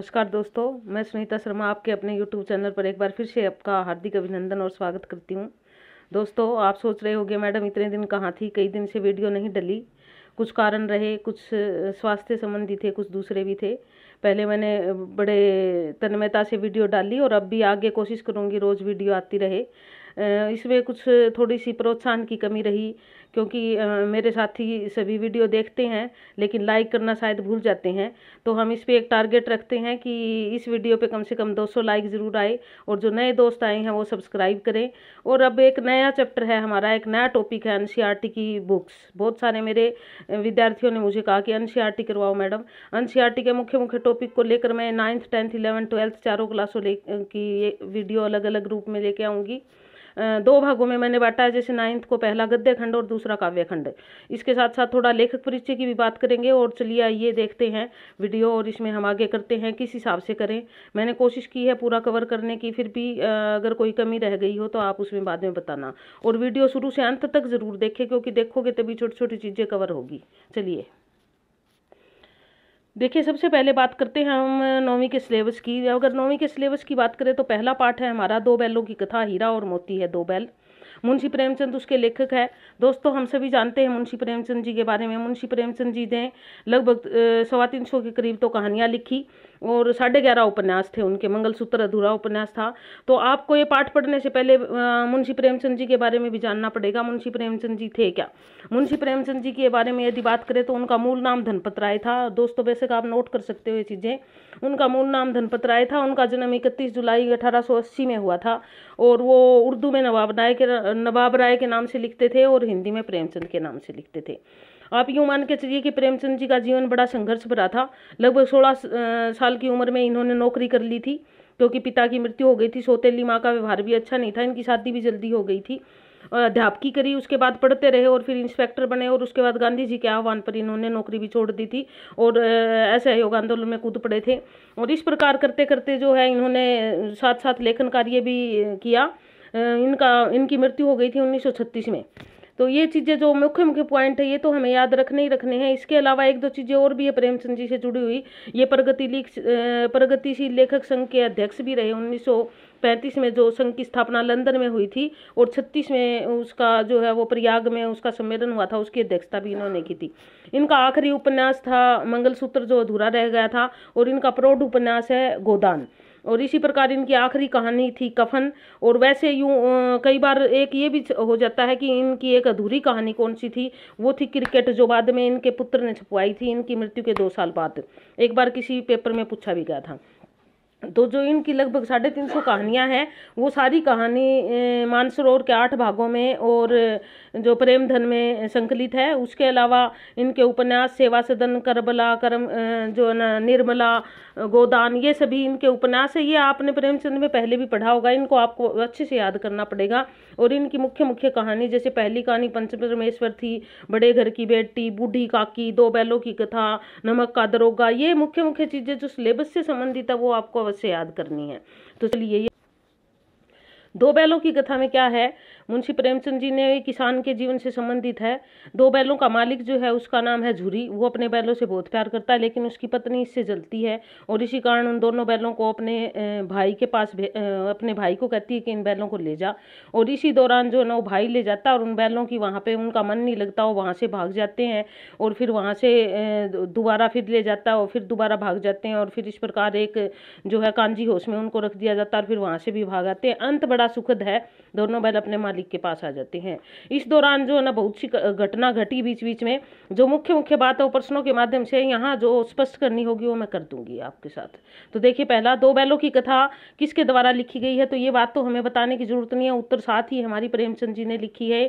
नमस्कार दोस्तों मैं सुनीता शर्मा आपके अपने यूट्यूब चैनल पर एक बार फिर से आपका हार्दिक अभिनंदन और स्वागत करती हूँ दोस्तों आप सोच रहे होंगे मैडम इतने दिन कहाँ थी कई दिन से वीडियो नहीं डली कुछ कारण रहे कुछ स्वास्थ्य संबंधी थे कुछ दूसरे भी थे पहले मैंने बड़े तन्मयता से वीडियो डाली और अब भी आगे कोशिश करूँगी रोज़ वीडियो आती रहे इसमें कुछ थोड़ी सी प्रोत्साहन की कमी रही क्योंकि मेरे साथी सभी वीडियो देखते हैं लेकिन लाइक करना शायद भूल जाते हैं तो हम इस पर एक टारगेट रखते हैं कि इस वीडियो पे कम से कम 200 लाइक ज़रूर आए और जो नए दोस्त आए हैं वो सब्सक्राइब करें और अब एक नया चैप्टर है हमारा एक नया टॉपिक है एन की बुक्स बहुत सारे मेरे विद्यार्थियों ने मुझे कहा कि एन करवाओ मैडम एन के मुख्य मुख्य टॉपिक को लेकर मैं नाइन्थ टेंथ इलेवन ट्वेल्थ चारों क्लासों ले की ये वीडियो अलग अलग रूप में लेके आऊँगी दो भागों में मैंने बांटा है जैसे नाइन्थ को पहला गद्य खंड और दूसरा काव्य खंड इसके साथ साथ थोड़ा लेखक परिचय की भी बात करेंगे और चलिए आइए देखते हैं वीडियो और इसमें हम आगे करते हैं किस हिसाब से करें मैंने कोशिश की है पूरा कवर करने की फिर भी अगर कोई कमी रह गई हो तो आप उसमें बाद में बताना और वीडियो शुरू से अंत तक ज़रूर देखें क्योंकि देखोगे तभी छोटी छोटी चीज़ें कवर होगी चलिए देखिए सबसे पहले बात करते हैं हम नौवीं के सिलेबस की अगर नौवीं के सिलेबस की बात करें तो पहला पाठ है हमारा दो बैलों की कथा हीरा और मोती है दो बैल मुंशी प्रेमचंद उसके लेखक है दोस्तों हम सभी जानते हैं मुंशी प्रेमचंद जी के बारे में मुंशी प्रेमचंद जी ने लगभग सवा तीन सौ के करीब तो कहानियाँ लिखी और साढ़े ग्यारह उपन्यास थे उनके मंगलसूत्र अधूरा उपन्यास था तो आपको ये पाठ पढ़ने से पहले मुंशी प्रेमचंद जी के बारे में भी जानना पड़ेगा मुंशी प्रेमचंद जी थे क्या मुंशी प्रेमचंद जी के बारे में यदि बात करें तो उनका मूल नाम धनपत राय था दोस्तों वैसे तो आप नोट कर सकते हो ये चीज़ें उनका मूल नाम धनपत राय था उनका जन्म इकतीस जुलाई अठारह में हुआ था और वो उर्दू में नवाब राय के नवाब राय के नाम से लिखते थे और हिंदी में प्रेमचंद के नाम से लिखते थे आप यूँ मान के चलिए कि प्रेमचंद जी का जीवन बड़ा संघर्ष भरा था लगभग सोलह साल की उम्र में इन्होंने नौकरी कर ली थी क्योंकि पिता की मृत्यु हो गई थी सोतेली माँ का व्यवहार भी अच्छा नहीं था इनकी शादी भी जल्दी हो गई थी अध्यापकी करी उसके बाद पढ़ते रहे और फिर इंस्पेक्टर बने और उसके बाद गांधी जी के आह्वान पर इन्होंने नौकरी भी छोड़ दी थी और ऐसे योग आंदोलन में कूद पड़े थे और इस प्रकार करते करते जो है इन्होंने साथ साथ लेखन कार्य भी किया इनका इनकी मृत्यु हो गई थी उन्नीस में तो ये चीज़ें जो मुख्य मुख्य पॉइंट है ये तो हमें याद रखने ही रखने हैं इसके अलावा एक दो चीज़ें और भी है प्रेमचंद जी से जुड़ी हुई ये प्रगति लिख प्रगतिशील लेखक संघ के अध्यक्ष भी रहे उन्नीस पैंतीस में जो संघ की स्थापना लंदन में हुई थी और छत्तीस में उसका जो है वो प्रयाग में उसका सम्मेलन हुआ था उसकी अध्यक्षता भी इन्होंने की थी इनका आखिरी उपन्यास था मंगलसूत्र जो अधूरा रह गया था और इनका प्रौढ़ उपन्यास है गोदान और इसी प्रकार इनकी आखिरी कहानी थी कफन और वैसे यूँ कई बार एक ये भी हो जाता है कि इनकी एक अधूरी कहानी कौन सी थी वो थी क्रिकेट जो बाद में इनके पुत्र ने छपवाई थी इनकी मृत्यु के दो साल बाद एक बार किसी पेपर में पूछा भी गया था तो जो इनकी लगभग साढ़े तीन सौ कहानियाँ हैं वो सारी कहानी मानसरोवर के आठ भागों में और जो प्रेम धन में संकलित है उसके अलावा इनके उपन्यास सेवा सदन करबला करम जो निर्मला गोदान ये सभी इनके उपन्यास है ये आपने प्रेमचंद में पहले भी पढ़ा होगा इनको आपको अच्छे से याद करना पड़ेगा और इनकी मुख्य मुख्य कहानी जैसे पहली कहानी परमेश्वर थी बड़े घर की बेटी बूढ़ी काकी दो बैलों की कथा नमक का दरोगा ये मुख्य मुख्य चीज़ें जो सिलेबस से संबंधित है वो आपको अवश्य याद करनी है तो चलिए दो बैलों की कथा में क्या है मुंशी प्रेमचंद जी ने किसान के जीवन से संबंधित है दो बैलों का मालिक जो है उसका नाम है झूरी वो अपने बैलों से बहुत प्यार करता है लेकिन उसकी पत्नी इससे जलती है और इसी कारण उन दोनों बैलों को अपने भाई के पास अपने भाई को कहती है कि इन बैलों को ले जा और इसी दौरान जो है ना वो भाई ले जाता है और उन बैलों की वहाँ पर उनका मन नहीं लगता वो वहाँ से भाग जाते हैं और फिर वहाँ से दोबारा फिर ले जाता है और फिर दोबारा भाग जाते हैं और फिर इस प्रकार एक जो है कांजी होश में उनको रख दिया जाता है और फिर वहाँ से भी भाग आते हैं अंत बड़ा सुखद है दोनों बैल अपने मालिक मालिक के पास आ जाते हैं इस दौरान जो है ना बहुत सी घटना घटी बीच बीच में जो मुख्य मुख्य बात है प्रश्नों के माध्यम से यहाँ जो स्पष्ट करनी होगी वो मैं कर दूंगी आपके साथ तो देखिए पहला दो बैलों की कथा किसके द्वारा लिखी गई है तो ये बात तो हमें बताने की जरूरत नहीं है उत्तर साथ ही हमारी प्रेमचंद जी ने लिखी है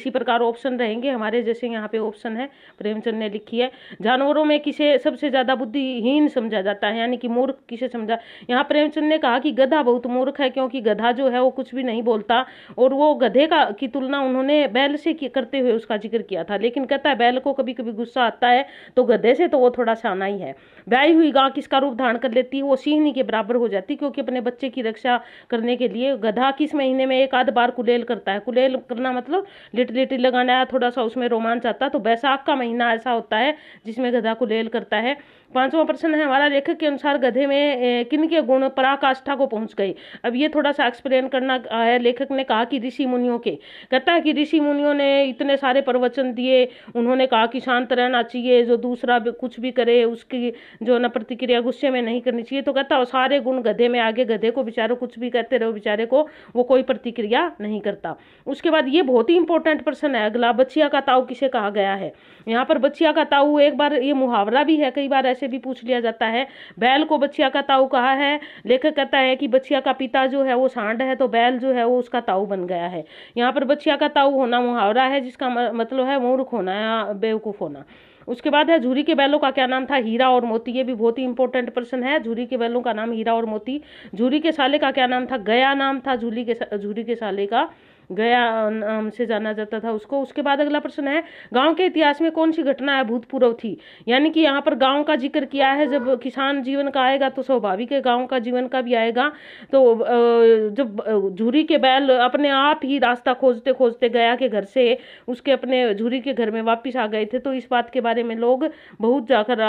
इसी प्रकार ऑप्शन रहेंगे हमारे जैसे यहाँ पे ऑप्शन है प्रेमचंद ने लिखी है जानवरों में किसे सबसे ज़्यादा बुद्धिहीन समझा जाता है यानी कि मूर्ख किसे समझा यहाँ प्रेमचंद ने कहा कि गधा बहुत मूर्ख है क्योंकि गधा जो है वो कुछ भी नहीं बोलता और वो गधा गधे का की तुलना उन्होंने बैल से करते हुए उसका जिक्र किया था लेकिन कहता है बैल को कभी कभी गुस्सा आता है तो गधे से तो वो थोड़ा आना ही है ब्याई हुई गाँव किसका रूप धारण कर लेती है वो सीहनी के बराबर हो जाती क्योंकि अपने बच्चे की रक्षा करने के लिए गधा किस महीने में एक आध बार कुलेल करता है कुलेल करना मतलब लिट लिटी लगाना थोड़ा सा उसमें रोमांच आता है तो बैसाख का महीना ऐसा होता है जिसमें गधा कुलेल करता है पांचवा प्रश्न है हमारा लेखक के अनुसार गधे में किन के गुण पराकाष्ठा को पहुंच गए अब ये थोड़ा सा एक्सप्लेन करना है लेखक ने कहा कि ऋषि मुनियों के कहता है कि ऋषि मुनियों ने इतने सारे प्रवचन दिए उन्होंने कहा कि शांत रहना चाहिए जो दूसरा कुछ भी करे उसकी जो ना प्रतिक्रिया गुस्से में नहीं करनी चाहिए तो कहता है सारे गुण गधे में आगे गधे को बेचारे कुछ भी कहते रहो बेचारे को वो कोई प्रतिक्रिया नहीं करता उसके बाद ये बहुत ही इंपॉर्टेंट प्रश्न है अगला बच्चिया का ताऊ किसे कहा गया है यहाँ पर बच्चिया का ताऊ एक बार ये मुहावरा भी है कई बार ऐसे से भी पूछ लिया जाता है बैल को बछिया का ताऊ कहा है लेखक कहता है कि बछिया का पिता जो है वो सांड है तो बैल जो है वो उसका ताऊ बन गया है यहाँ पर बछिया का ताऊ होना मुहावरा है जिसका मतलब है मूर्ख होना या बेवकूफ़ होना उसके बाद है झूरी के बैलों का क्या नाम था हीरा और मोती ये भी बहुत ही इंपॉर्टेंट पर्सन है झूरी के बैलों का नाम हीरा और मोती झूरी के साले का क्या नाम था गया नाम था झूली के झूरी के साले का गया नाम से जाना जाता था उसको उसके बाद अगला प्रश्न है गांव के इतिहास में कौन सी घटना अभूतपूर्व थी यानी कि यहाँ पर गांव का जिक्र किया है जब किसान जीवन का आएगा तो स्वाभाविक है गांव का जीवन का भी आएगा तो जब झूरी के बैल अपने आप ही रास्ता खोजते खोजते गया के घर से उसके अपने झूरी के घर में वापिस आ गए थे तो इस बात के बारे में लोग बहुत जाकर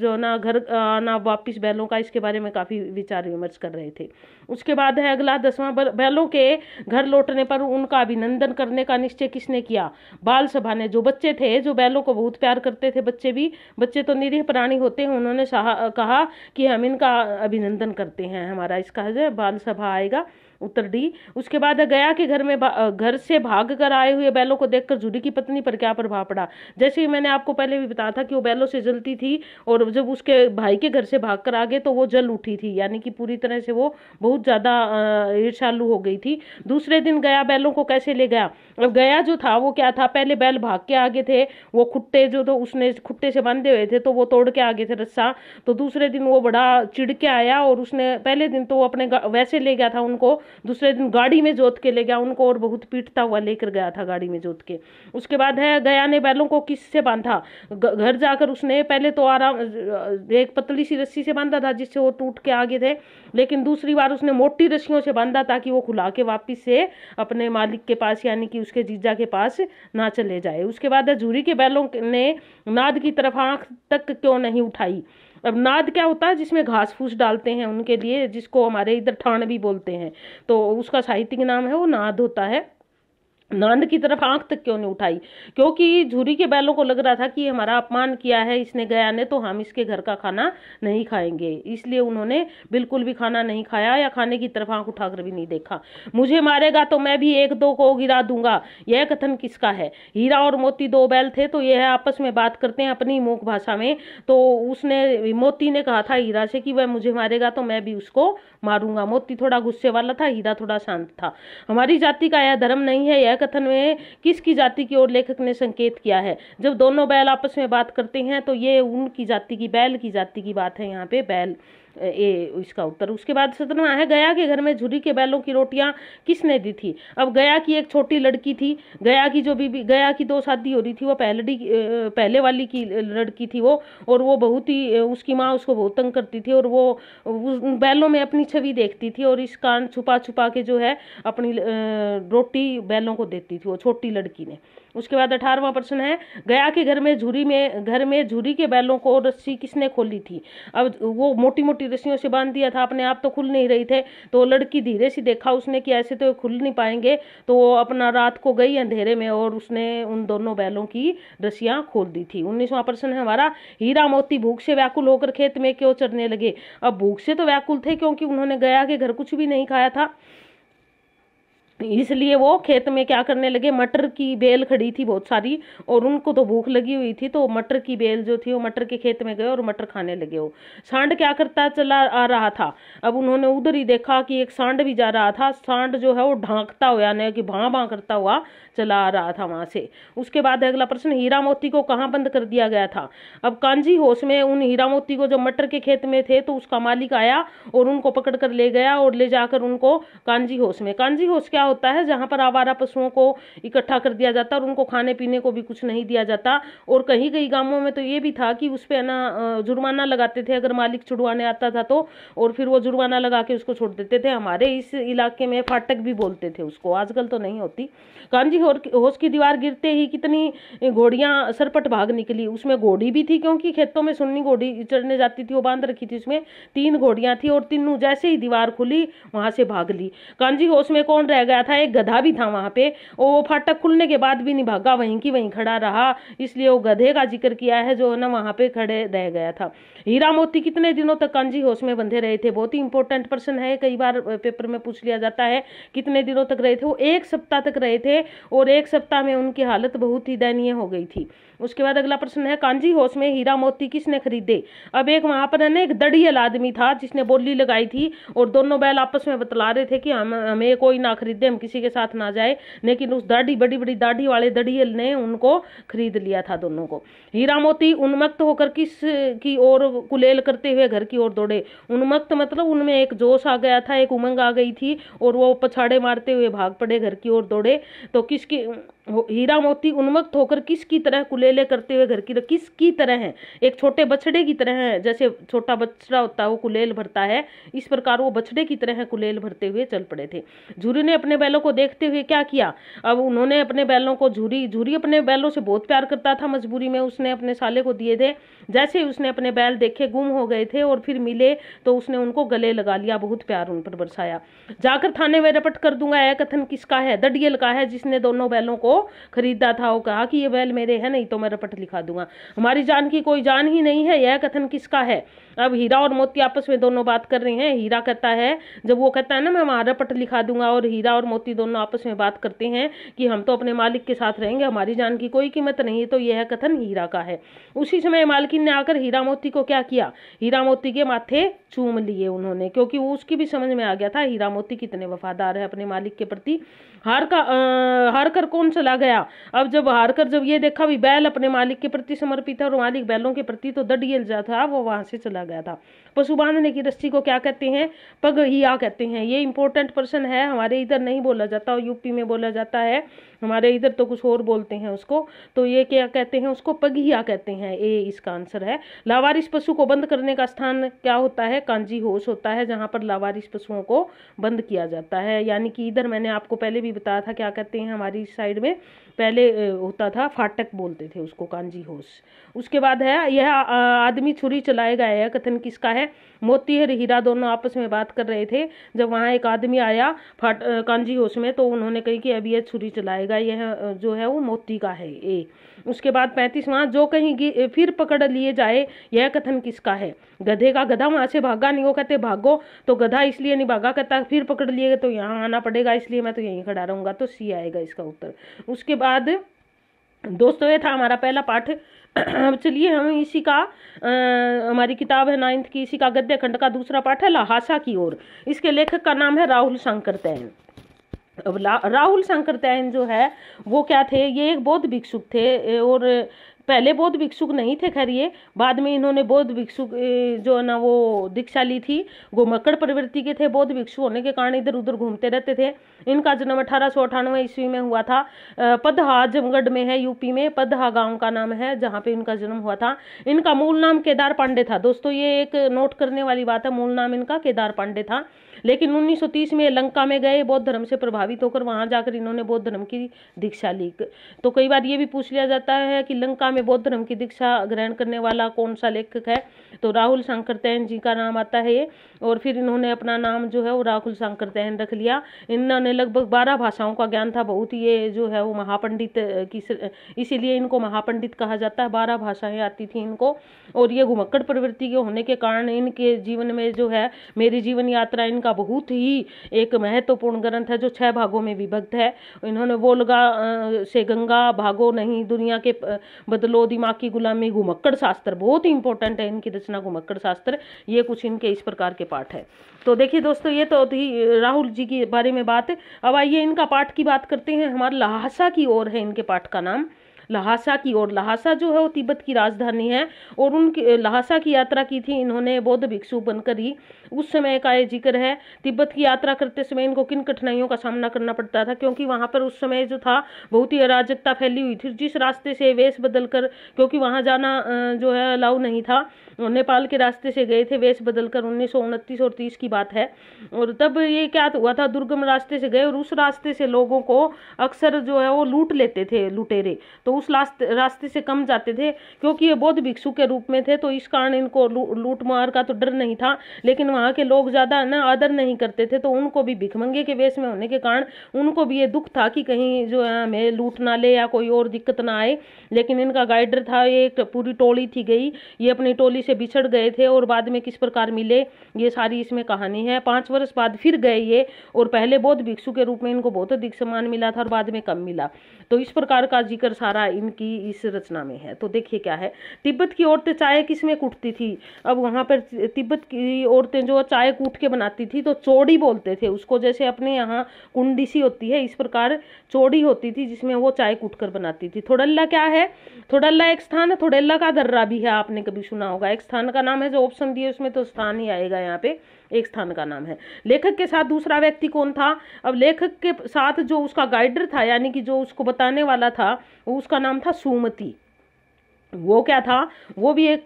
जो ना घर आना वापिस बैलों का इसके बारे में काफ़ी विचार विमर्श कर रहे थे उसके बाद है अगला दसवां बैलों के घर लौटने पर उनका अभिनंदन करने का निश्चय किसने किया बाल सभा ने जो बच्चे थे जो बैलों को बहुत प्यार करते थे बच्चे भी बच्चे तो निरीह प्राणी होते हैं उन्होंने कहा कि हम इनका अभिनंदन करते हैं हमारा इसका है बाल सभा आएगा उत्तर डी उसके बाद गया के घर में घर से भाग कर आए हुए बैलों को देखकर जुडी की पत्नी पर क्या प्रभाव पड़ा जैसे मैंने आपको पहले भी बताया था कि वो बैलों से जलती थी और जब उसके भाई के घर से भाग कर आ गए तो वो जल उठी थी यानी कि पूरी तरह से वो बहुत ज़्यादा ईर्षालु हो गई थी दूसरे दिन गया बैलों को कैसे ले गया अब गया जो था वो क्या था पहले बैल भाग के आगे थे वो खुट्टे जो तो उसने खुट्टे से बांधे हुए थे तो वो तोड़ के आगे थे रस्सा तो दूसरे दिन वो बड़ा चिड़ के आया और उसने पहले दिन तो वो अपने वैसे ले गया था उनको दूसरे दिन गाड़ी में जोत के ले गया उनको और बहुत पीटता हुआ लेकर गया था गाड़ी में जोत के उसके बाद है गया ने बैलों को किस से बांधा घर जाकर उसने पहले तो आराम एक पतली सी रस्सी से बांधा था जिससे वो टूट के आगे थे लेकिन दूसरी बार उसने मोटी रस्सियों से बांधा ताकि वो खुला के वापिस से अपने मालिक के पास यानी कि उसके जीजा के पास ना चले जाए उसके बाद झूरी के बैलों ने नाद की तरफ आँख तक क्यों नहीं उठाई अब नाद क्या होता है जिसमें घास फूस डालते हैं उनके लिए जिसको हमारे इधर ठाण भी बोलते हैं तो उसका साहित्यिक नाम है वो नाद होता है नांद की तरफ आंख तक क्यों नहीं उठाई क्योंकि झूरी के बैलों को लग रहा था कि हमारा अपमान किया है इसने गया ने तो हम इसके घर का खाना नहीं खाएंगे इसलिए उन्होंने बिल्कुल भी खाना नहीं खाया या खाने की तरफ आंख उठाकर भी नहीं देखा मुझे मारेगा तो मैं भी एक दो को गिरा दूंगा यह कथन किसका है हीरा और मोती दो बैल थे तो यह आपस में बात करते हैं अपनी मूक भाषा में तो उसने मोती ने कहा था हीरा से कि वह मुझे मारेगा तो मैं भी उसको मारूंगा मोती थोड़ा गुस्से वाला था हीरा थोड़ा शांत था हमारी जाति का यह धर्म नहीं है यह कथन में किसकी जाति की ओर लेखक ने संकेत किया है जब दोनों बैल आपस में बात करते हैं तो ये उनकी जाति की बैल की जाति की बात है यहाँ पे बैल ए इसका उत्तर उसके बाद सत्रवा है गया के घर में झुरी के बैलों की रोटियां किसने दी थी अब गया की एक छोटी लड़की थी गया की जो बीबी गया की दो शादी हो रही थी वो पहलड़ी पहले वाली की लड़की थी वो और वो बहुत ही उसकी माँ उसको बहुत तंग करती थी और वो बैलों में अपनी छवि देखती थी और इस कारण छुपा छुपा के जो है अपनी रोटी बैलों को देती थी वो छोटी लड़की ने उसके बाद अठारहवा प्रश्न है गया के घर में झूरी में घर में झूरी के बैलों को रस्सी किसने खोली थी अब वो मोटी मोटी रस्सियों से बांध दिया था अपने आप तो खुल नहीं रही थे तो लड़की धीरे से देखा उसने कि ऐसे तो खुल नहीं पाएंगे तो वो अपना रात को गई अंधेरे में और उसने उन दोनों बैलों की रस्सियाँ खोल दी थी उन्नीसवा प्रश्न है हमारा हीरा मोती भूख से व्याकुल होकर खेत में क्यों चढ़ने लगे अब भूख से तो व्याकुल थे क्योंकि उन्होंने गया के घर कुछ भी नहीं खाया था इसलिए वो खेत में क्या करने लगे मटर की बेल खड़ी थी बहुत सारी और उनको तो भूख लगी हुई थी तो मटर की बेल जो थी वो मटर के खेत में गए और मटर खाने लगे वो सांड क्या करता चला आ रहा था अब उन्होंने उधर ही देखा कि एक सांड भी जा रहा था सांड जो है वो ढांकता हुआ यानी कि भाँ भाँ करता हुआ चला आ रहा था वहाँ से उसके बाद अगला प्रश्न हीरा मोती को कहाँ बंद कर दिया गया था अब कांजी होश में उन हीरा मोती को जो मटर के खेत में थे तो उसका मालिक आया और उनको पकड़ कर ले गया और ले जाकर उनको कांजी होश में कांजी होश क्या होता है जहाँ पर आवारा पशुओं को इकट्ठा कर दिया जाता और उनको खाने पीने को भी कुछ नहीं दिया जाता और कहीं कहीं गाँवों में तो ये भी था कि उस पर ना जुर्माना लगाते थे अगर मालिक छुड़वाने आता था तो और फिर वो जुर्माना लगा के उसको छोड़ देते थे हमारे इस इलाके में फाटक भी बोलते थे उसको आजकल तो नहीं होती कांजी और होश की दीवार गिरते ही कितनी घोड़ियाँ सरपट भाग निकली उसमें घोड़ी भी थी क्योंकि खेतों में सुन्नी घोड़ी चढ़ने जाती थी वो बांध रखी थी उसमें तीन घोड़ियाँ थी और तीनों जैसे ही दीवार खुली वहाँ से भाग ली कांजी होश में कौन रह गया था एक गधा भी था वहाँ पे और वो फाटक खुलने के बाद भी नहीं भागा वहीं की वहीं खड़ा रहा इसलिए वो गधे का जिक्र किया है जो है ना वहाँ पे खड़े रह गया था हीरा मोती कितने दिनों तक कांजी होश में बंधे रहे थे बहुत ही इंपॉर्टेंट पर्सन है कई बार पेपर में पूछ लिया जाता है कितने दिनों तक रहे थे वो एक सप्ताह तक रहे थे और एक सप्ताह में उनकी हालत बहुत ही दयनीय हो गई थी उसके बाद अगला प्रश्न है कांजी होश में हीरा मोती किसने खरीदे अब एक वहाँ पर एक दड़ियल आदमी था जिसने बोली लगाई थी और दोनों बैल आपस में बतला रहे थे कि हम हमें कोई ना खरीदे हम किसी के साथ ना जाए लेकिन उस दाढ़ी बड़ी बड़ी दाढ़ी वाले दड़ियल ने उनको खरीद लिया था दोनों को हीरा मोती उन्मक्त होकर किस की ओर कुलेल करते हुए घर की ओर दौड़े उन्मक्त मतलब उनमें एक जोश आ गया था एक उमंग आ गई थी और वो पछाड़े मारते हुए भाग पड़े घर की ओर दौड़े तो किस Excuse me. हीरा मोती उन्मक्त होकर किसकी तरह कुलेले करते हुए घर की किसकी तरह है एक छोटे बछड़े की तरह है जैसे छोटा बछड़ा होता है वो कुलेल भरता है इस प्रकार वो बछड़े की तरह कुलेल भरते हुए चल पड़े थे झूरी ने अपने बैलों को देखते हुए क्या किया अब उन्होंने अपने बैलों को झूरी झूरी अपने बैलों से बहुत प्यार करता था मजबूरी में उसने अपने साले को दिए थे जैसे ही उसने अपने बैल देखे गुम हो गए थे और फिर मिले तो उसने उनको गले लगा लिया बहुत प्यार उन पर बरसाया जाकर थाने में रपट कर दूंगा यह कथन किसका है दडियल का है जिसने दोनों बैलों को खरीदा था वो कहा कि ये बैल मेरे हैं नहीं तो मैं रपट लिखा दूंगा हमारी जान की कोई जान ही नहीं है यह कथन किसका है अब हीरा और मोती आपस में दोनों बात कर रहे हैं हीरा कहता है जब वो कहता है ना मैं वहाँ रपट लिखा दूंगा और हीरा और मोती दोनों आपस में बात करते हैं कि हम तो अपने मालिक के साथ रहेंगे हमारी जान की कोई कीमत नहीं तो यह कथन हीरा का है उसी समय मालकिन ने आकर हीरा मोती को क्या किया हीरा मोती के माथे चूम लिए उन्होंने क्योंकि वो उसकी भी समझ में आ गया था हीरा मोती कितने वफादार है अपने मालिक के प्रति हार का आ, हार कर कौन चला गया अब जब हार कर जब ये देखा भी बैल अपने मालिक के प्रति समर्पित है और मालिक बैलों के प्रति तो दडियल जा था वो वहाँ से चला गया था पशु बांधने की रस्सी को क्या कहते हैं पग आ कहते हैं ये इंपॉर्टेंट पर्सन है हमारे इधर नहीं बोला जाता और यूपी में बोला जाता है हमारे इधर तो कुछ और बोलते हैं उसको तो ये क्या कहते हैं उसको पगहिया कहते हैं ये इसका आंसर है लावारिस पशु को बंद करने का स्थान क्या होता है कांजी होश होता है जहाँ पर लावारिस पशुओं को बंद किया जाता है यानी कि इधर मैंने आपको पहले भी बताया था क्या कहते हैं हमारी साइड में पहले होता था फाटक बोलते थे उसको कांजी होश उसके बाद है यह आदमी छुरी चलाए गए है कथन किसका है मोती और हीरा दोनों आपस में बात कर रहे थे जब वहाँ एक आदमी आया फाट कांजी होश में तो उन्होंने कही कि अब यह छुरी चलाएगा यह जो है वो मोती का है ए उसके बाद पैंतीसवां जो कहीं फिर पकड़ लिए जाए यह कथन किसका है गधे का गधा वहाँ से भागा नहीं वो कहते भागो तो गधा इसलिए नहीं भागा कहता फिर पकड़ लिए तो यहाँ आना पड़ेगा इसलिए मैं तो यहीं खड़ा रहूँगा तो सी आएगा इसका उत्तर उसके बाद बाद दोस्तों ये था हमारा पहला पाठ अब चलिए हम इसी का आ, हमारी किताब है नाइन्थ की इसी का गद्य खंड का दूसरा पाठ है लहासा की ओर इसके लेखक का नाम है राहुल शंकर तैन अब राहुल शंकर तैन जो है वो क्या थे ये एक बौद्ध भिक्षुक थे और पहले बौद्ध भिक्षुक नहीं थे खैर ये बाद में इन्होंने बौद्ध भिक्षुक जो है ना वो दीक्षा ली थी वो मकड़ प्रवृत्ति के थे बौद्ध भिक्षु होने के कारण इधर उधर घूमते रहते थे इनका जन्म अठारह सौ अठानवे ईस्वी में हुआ था पदहा आजमगढ़ में है यूपी में पदहा गाँव का नाम है जहाँ पे इनका जन्म हुआ था इनका मूल नाम केदार पांडे था दोस्तों ये एक नोट करने वाली बात है मूल नाम इनका केदार पांडे था लेकिन 1930 में लंका में गए बौद्ध धर्म से प्रभावित होकर वहाँ जाकर इन्होंने बौद्ध धर्म की दीक्षा ली तो कई बार ये भी पूछ लिया जाता है कि लंका में में बौद्ध धर्म की दीक्षा ग्रहण करने वाला कौन सा लेखक है तो राहुल शंकर तैन जी का नाम आता है ये और फिर इन्होंने अपना नाम जो है वो राहुल शंकर तैन रख लिया इन्होंने लगभग बारह भाषाओं का ज्ञान था बहुत ही ये जो है वो महापंडित की इसीलिए इनको महापंडित कहा जाता है बारह भाषाएँ आती थी इनको और ये घुमक्कड़ प्रवृत्ति के होने के कारण इनके जीवन में जो है मेरी जीवन यात्रा इनका बहुत ही एक महत्वपूर्ण ग्रंथ है जो छः भागों में विभक्त है इन्होंने वो से गंगा भागो नहीं दुनिया के बदल लो दिमाग की गुलामी घुमक्कड़ शास्त्र बहुत ही इंपॉर्टेंट है इनकी रचना घुमक्कड़ शास्त्र ये कुछ इनके इस प्रकार के पाठ है तो देखिए दोस्तों ये तो थी राहुल जी के बारे में बात है अब आइए इनका पाठ की बात करते हैं हमारे लहासा की ओर है इनके पाठ का नाम लहासा की ओर लहासा जो है वो तिब्बत की राजधानी है और उनकी लहासा की यात्रा की थी इन्होंने बौद्ध भिक्षु बनकर ही उस समय का ये जिक्र है तिब्बत की यात्रा करते समय इनको किन कठिनाइयों का सामना करना पड़ता था क्योंकि वहाँ पर उस समय जो था बहुत ही अराजकता फैली हुई थी जिस रास्ते से वेश बदल कर क्योंकि वहाँ जाना जो है अलाउ नहीं था नेपाल के रास्ते से गए थे वेश बदल कर उन्नीस और तीस की बात है और तब ये क्या हुआ था दुर्गम रास्ते से गए और उस रास्ते से लोगों को अक्सर जो है वो लूट लेते थे लुटेरे तो उस रास्ते से कम जाते थे क्योंकि ये बौद्ध भिक्षु के रूप में थे तो इस कारण इनको लूट मार का तो डर नहीं था लेकिन वहाँ के लोग ज़्यादा ना आदर नहीं करते थे तो उनको भी भिखमंगे के वेश में होने के कारण उनको भी ये दुख था कि कहीं जो है हमें लूट ना ले या कोई और दिक्कत ना आए लेकिन इनका गाइडर था एक पूरी टोली थी गई ये अपनी टोली से बिछड़ गए थे और बाद में किस प्रकार मिले ये सारी इसमें कहानी है पाँच वर्ष बाद फिर गए ये और पहले बौद्ध भिक्षु के रूप में इनको बहुत अधिक सम्मान मिला था और बाद में कम मिला तो इस प्रकार का जिक्र सारा इनकी इस रचना में है तो देखिए क्या है तिब्बत की औरतें चाय किस में कूटती थी अब वहाँ पर तिब्बत की औरतें जो चाय कूट के बनाती थी तो चौड़ी बोलते थे उसको जैसे अपने यहाँ कुंडी सी होती है इस प्रकार चौड़ी होती थी जिसमें वो चाय कूट कर बनाती थी थोड़ल्ला क्या है थोड़ल्ला एक स्थान है थोड़ल्ला का दर्रा भी है आपने कभी सुना होगा एक स्थान का नाम है जो ऑप्शन दिए उसमें तो स्थान ही आएगा यहाँ पर एक स्थान का नाम है लेखक के साथ दूसरा व्यक्ति कौन था अब लेखक के साथ जो उसका गाइडर था यानी कि जो उसको बताने वाला था उसका नाम था सुमति वो क्या था वो भी एक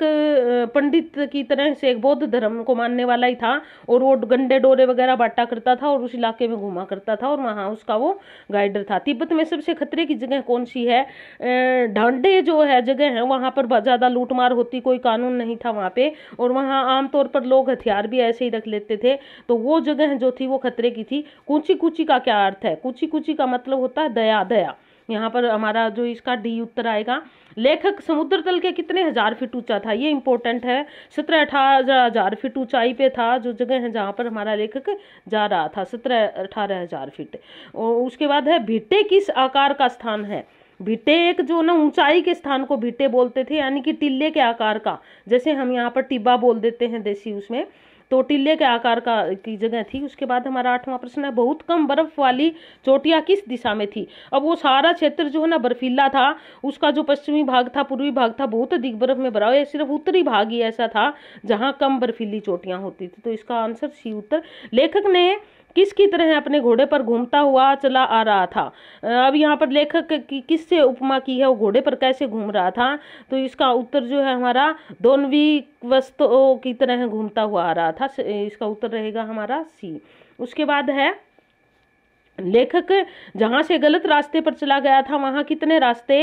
पंडित की तरह से एक बौद्ध धर्म को मानने वाला ही था और वो गंडे डोरे वगैरह बांटा करता था और उस इलाके में घूमा करता था और वहाँ उसका वो गाइडर था तिब्बत में सबसे खतरे की जगह कौन सी है ढांडे जो है जगह है वहाँ पर ज़्यादा लूटमार होती कोई कानून नहीं था वहाँ पर और वहाँ आमतौर पर लोग हथियार भी ऐसे ही रख लेते थे तो वो जगह जो थी वो खतरे की थी कूची कूची का क्या अर्थ है कूची कूची का मतलब होता है दया दया यहाँ पर हमारा जो इसका डी उत्तर आएगा लेखक समुद्र तल के कितने हज़ार फीट ऊंचा था ये इंपॉर्टेंट है सत्रह अठारह हज़ार फीट ऊंचाई पे था जो जगह है जहाँ पर हमारा लेखक जा रहा था सत्रह अठारह हज़ार फीट और उसके बाद है भिट्टे किस आकार का स्थान है भिट्टे एक जो ना ऊंचाई के स्थान को भिट्टे बोलते थे यानी कि टिल्ले के आकार का जैसे हम यहाँ पर टिब्बा बोल देते हैं देसी उसमें तोटिले के आकार का की जगह थी उसके बाद हमारा आठवां प्रश्न है बहुत कम बर्फ वाली चोटियाँ किस दिशा में थी अब वो सारा क्षेत्र जो है ना बर्फीला था उसका जो पश्चिमी भाग था पूर्वी भाग था बहुत अधिक बर्फ में भरा हुआ सिर्फ उत्तरी भाग ही ऐसा था जहाँ कम बर्फीली चोटियाँ होती थी तो इसका आंसर सी उत्तर लेखक ने किसकी तरह अपने घोड़े पर घूमता हुआ चला आ रहा था अब यहाँ पर लेखक की किससे उपमा की है वो घोड़े पर कैसे घूम रहा था तो इसका उत्तर जो है हमारा दोनवी वस्तुओं की तरह घूमता हुआ आ रहा था इसका उत्तर रहेगा हमारा सी उसके बाद है लेखक जहाँ से गलत रास्ते पर चला गया था वहाँ कितने रास्ते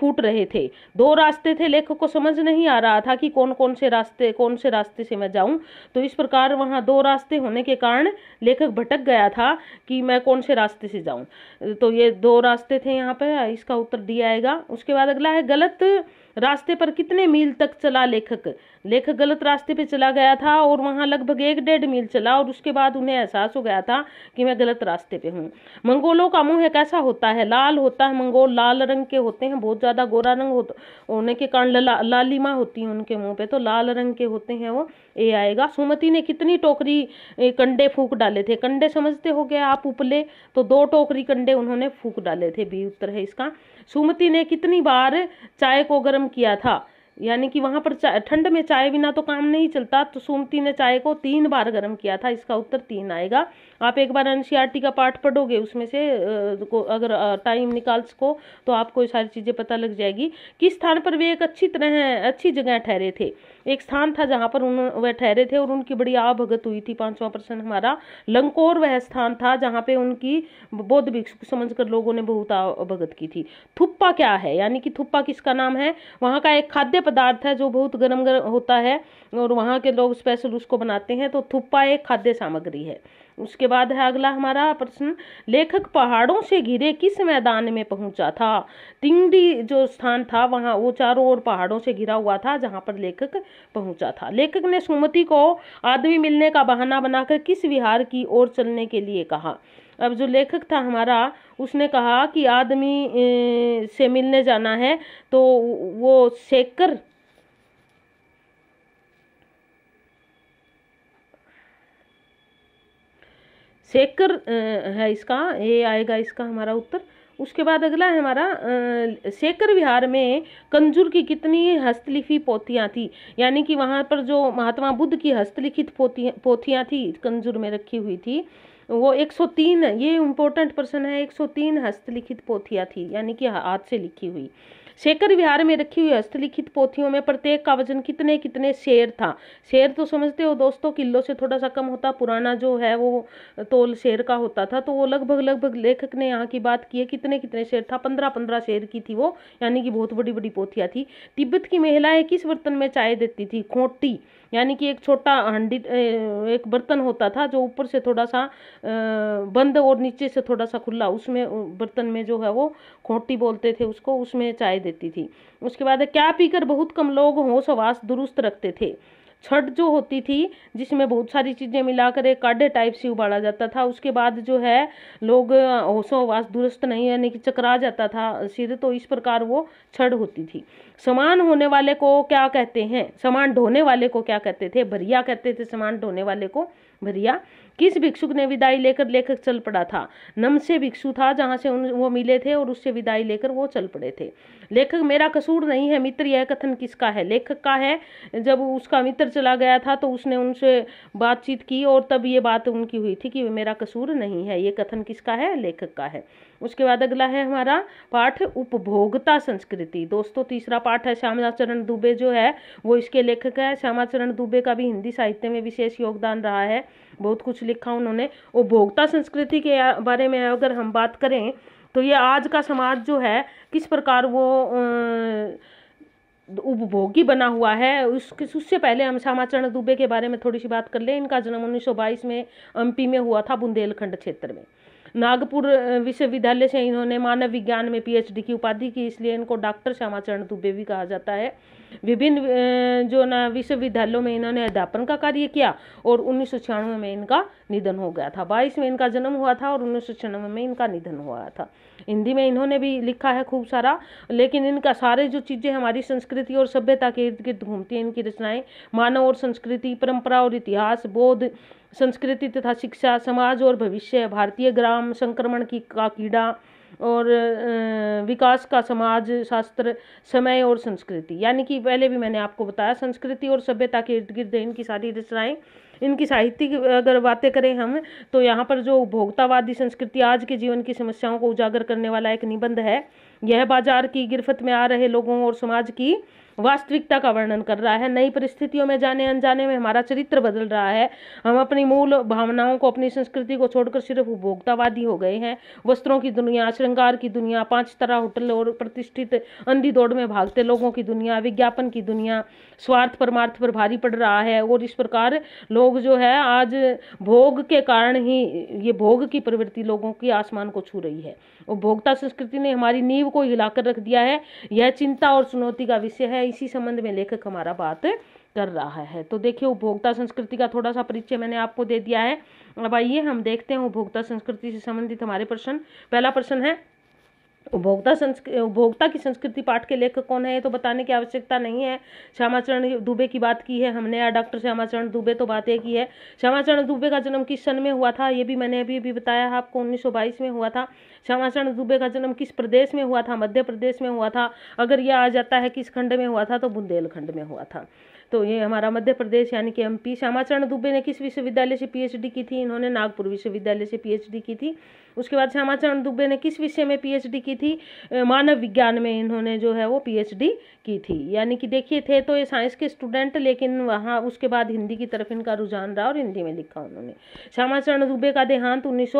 फूट रहे थे दो रास्ते थे लेखक को समझ नहीं आ रहा था कि कौन कौन से रास्ते कौन से रास्ते से मैं जाऊँ तो इस प्रकार वहाँ दो रास्ते होने के कारण लेखक भटक गया था कि मैं कौन से रास्ते से जाऊँ तो ये दो रास्ते थे यहाँ पर इसका उत्तर दिया आएगा उसके बाद अगला है गलत रास्ते पर कितने मील तक चला लेखक लेखक गलत रास्ते पे चला गया था और वहाँ लगभग एक डेढ़ मील चला और उसके बाद उन्हें एहसास हो गया था कि मैं गलत रास्ते पे हूँ मंगोलों का मुँह कैसा होता है लाल होता है मंगोल लाल रंग के होते हैं बहुत ज़्यादा गोरा रंग होने के कारण लालिमा होती है उनके मुँह पे तो लाल रंग के होते हैं वो ए आएगा सुमति ने कितनी टोकरी कंडे फूक डाले थे कंडे समझते हो गया आप उपले तो दो टोकरी कंडे उन्होंने फूक डाले थे बी उत्तर है इसका सुमति ने कितनी बार चाय को गर्म किया था यानी कि वहाँ पर ठंड में चाय बिना तो काम नहीं चलता तो सोमती ने चाय को तीन बार गर्म किया था इसका उत्तर तीन आएगा आप एक बार एन का पाठ पढ़ोगे उसमें से अगर टाइम निकाल सको तो आपको ये सारी चीज़ें पता लग जाएगी किस स्थान पर वे एक अच्छी तरह अच्छी जगह ठहरे थे एक स्थान था जहाँ पर उन वह ठहरे थे और उनकी बड़ी आभगत हुई थी पाँचवा प्रश्न हमारा लंकोर वह स्थान था जहाँ पे उनकी बौद्ध भिक्षु समझ कर लोगों ने बहुत आभगत की थी थुप्पा क्या है यानी कि थुप्पा किसका नाम है वहाँ का एक खाद्य पदार्थ है जो बहुत गर्म गर्म होता है और वहाँ के लोग स्पेशल उसको बनाते हैं तो थुप्पा एक खाद्य सामग्री है उसके बाद है अगला हमारा प्रश्न लेखक पहाड़ों से घिरे किस मैदान में पहुंचा था तिंगडी जो स्थान था वहाँ वो चारों ओर पहाड़ों से घिरा हुआ था जहाँ पर लेखक पहुंचा था लेखक ने सुमति को आदमी मिलने का बहाना बनाकर किस विहार की ओर चलने के लिए कहा अब जो लेखक था हमारा उसने कहा कि आदमी से मिलने जाना है तो वो शेकर शेकर है इसका ये आएगा इसका हमारा उत्तर उसके बाद अगला है हमारा सेकर विहार में कंजूर की कितनी हस्तलिखी पोथियाँ थी यानी कि वहाँ पर जो महात्मा बुद्ध की हस्तलिखित पोथियाँ पोथियाँ थी कंजूर में रखी हुई थी वो 103 ये इम्पोर्टेंट पर्सन है 103 हस्तलिखित पोथियाँ थी यानी कि हाथ से लिखी हुई शेखर विहार में रखी हुई हस्तलिखित पोथियों में प्रत्येक का वजन कितने कितने शेर था शेर तो समझते हो दोस्तों किलो से थोड़ा सा कम होता पुराना जो है वो तोल शेर का होता था तो वो लगभग लगभग लेखक ने यहाँ की बात की है कितने कितने शेर था पंद्रह पंद्रह शेर की थी वो यानी कि बहुत बड़ी बड़ी पोथियाँ थी तिब्बत की महिलाएँ किस बर्तन में चाय देती थी खोटी यानी कि एक छोटा हंडी एक बर्तन होता था जो ऊपर से थोड़ा सा बंद और नीचे से थोड़ा सा खुला उसमें बर्तन में जो है वो खोटी बोलते थे उसको उसमें चाय देती थी उसके बाद क्या पीकर बहुत कम लोग होश वास दुरुस्त रखते थे छठ जो होती थी जिसमें बहुत सारी चीज़ें मिलाकर एक काढ़े टाइप से उबाला जाता था उसके बाद जो है लोग होशोवास दुरुस्त नहीं यानी कि चकरा जाता था सिर तो इस प्रकार वो छठ होती थी समान होने वाले को क्या कहते हैं समान ढोने वाले को क्या कहते थे भरिया कहते थे समान ढोने वाले को भरिया किस भिक्षुक ने विदाई लेकर लेखक चल पड़ा था नम से भिक्षु था जहाँ से उन वो मिले थे और उससे विदाई लेकर वो चल पड़े थे लेखक मेरा कसूर नहीं है मित्र यह कथन किसका है लेखक का है जब उसका मित्र चला गया था तो उसने उनसे बातचीत की और तब ये बात उनकी हुई थी कि मेरा कसूर नहीं है ये कथन किसका है लेखक का है उसके बाद अगला है हमारा पाठ उपभोगता संस्कृति दोस्तों तीसरा पाठ है श्यामाचरण दुबे जो है वो इसके लेखक है श्यामाचरण दुबे का भी हिंदी साहित्य में विशेष योगदान रहा है बहुत कुछ लिखा उन्होंने उपभोक्ता संस्कृति के बारे में अगर हम बात करें तो ये आज का समाज जो है किस प्रकार वो उपभोगी बना हुआ है उसके उससे पहले हम श्यामाचरण दुबे के बारे में थोड़ी सी बात कर लें इनका जन्म 1922 में एमपी में हुआ था बुंदेलखंड क्षेत्र में नागपुर विश्वविद्यालय से इन्होंने मानव विज्ञान में पीएचडी की उपाधि की इसलिए इनको डॉक्टर श्यामाचरण दुबे भी कहा जाता है विभिन्न जो ना विश्वविद्यालयों में इन्होंने अध्यापन का कार्य किया और उन्नीस में इनका निधन हो गया था बाईस में इनका जन्म हुआ था और उन्नीस में इनका निधन हुआ था हिंदी में इन्होंने भी लिखा है खूब सारा लेकिन इनका सारे जो चीज़ें हमारी संस्कृति और सभ्यता के इर्द गिर्द घूमती हैं इनकी रचनाएं मानव और संस्कृति परंपरा और इतिहास बोध संस्कृति तथा शिक्षा समाज और भविष्य भारतीय ग्राम संक्रमण की का कीड़ा और विकास का समाज शास्त्र समय और संस्कृति यानी कि पहले भी मैंने आपको बताया संस्कृति और सभ्यता के इर्द गिर्द इनकी सारी रचनाएँ इनकी साहित्यिक अगर बातें करें हम तो यहाँ पर जो उपभोक्तावादी संस्कृति आज के जीवन की समस्याओं को उजागर करने वाला एक निबंध है यह बाजार की गिरफ्त में आ रहे लोगों और समाज की वास्तविकता का वर्णन कर रहा है नई परिस्थितियों में जाने अनजाने में हमारा चरित्र बदल रहा है हम अपनी मूल भावनाओं को अपनी संस्कृति को छोड़कर सिर्फ उपभोक्तावादी हो गए हैं वस्त्रों की दुनिया श्रृंगार की दुनिया पाँच तरह होटल और प्रतिष्ठित अंधी दौड़ में भागते लोगों की दुनिया विज्ञापन की दुनिया स्वार्थ परमार्थ पर भारी पड़ रहा है और इस प्रकार लोग जो है आज भोग के कारण ही ये भोग की प्रवृत्ति लोगों की आसमान को छू रही है उपभोक्ता संस्कृति ने हमारी नींव को हिलाकर रख दिया है यह चिंता और चुनौती का विषय है इसी संबंध में लेखक हमारा बात कर रहा है तो देखिए उपभोक्ता संस्कृति का थोड़ा सा परिचय मैंने आपको दे दिया है अब आइए हम देखते हैं उपभोक्ता संस्कृति से संबंधित हमारे प्रश्न पहला प्रश्न है उपभोक्ता संस्कृति उपभोक्ता की संस्कृति पाठ के लेखक कौन है ये तो बताने की आवश्यकता नहीं है श्यामाचरण दुबे की बात की है हमने या डॉक्टर श्यामाचरण दुबे तो बातें की है श्यामाचरण दुबे का जन्म किस सन में हुआ था ये भी मैंने अभी अभी बताया आपको 1922 में हुआ था श्यामाचरण दुबे का जन्म किस प्रदेश में हुआ था मध्य प्रदेश में हुआ था अगर यह आ जाता है किस खंड में हुआ था तो बुंदेलखंड में हुआ था तो ये हमारा मध्य प्रदेश यानी कि एमपी श्यामाचरण दुबे ने किस विश्वविद्यालय से पीएचडी की थी इन्होंने नागपुर विश्वविद्यालय से पीएचडी की थी उसके बाद श्यामाचरण दुबे ने किस विषय में पीएचडी की थी मानव विज्ञान में इन्होंने जो है वो पीएचडी की थी यानी कि देखिए थे तो ये साइंस के स्टूडेंट लेकिन वहाँ उसके बाद हिंदी की तरफ इनका रुझान रहा और हिंदी में लिखा उन्होंने श्यामाचरण दुबे का देहांत उन्नीस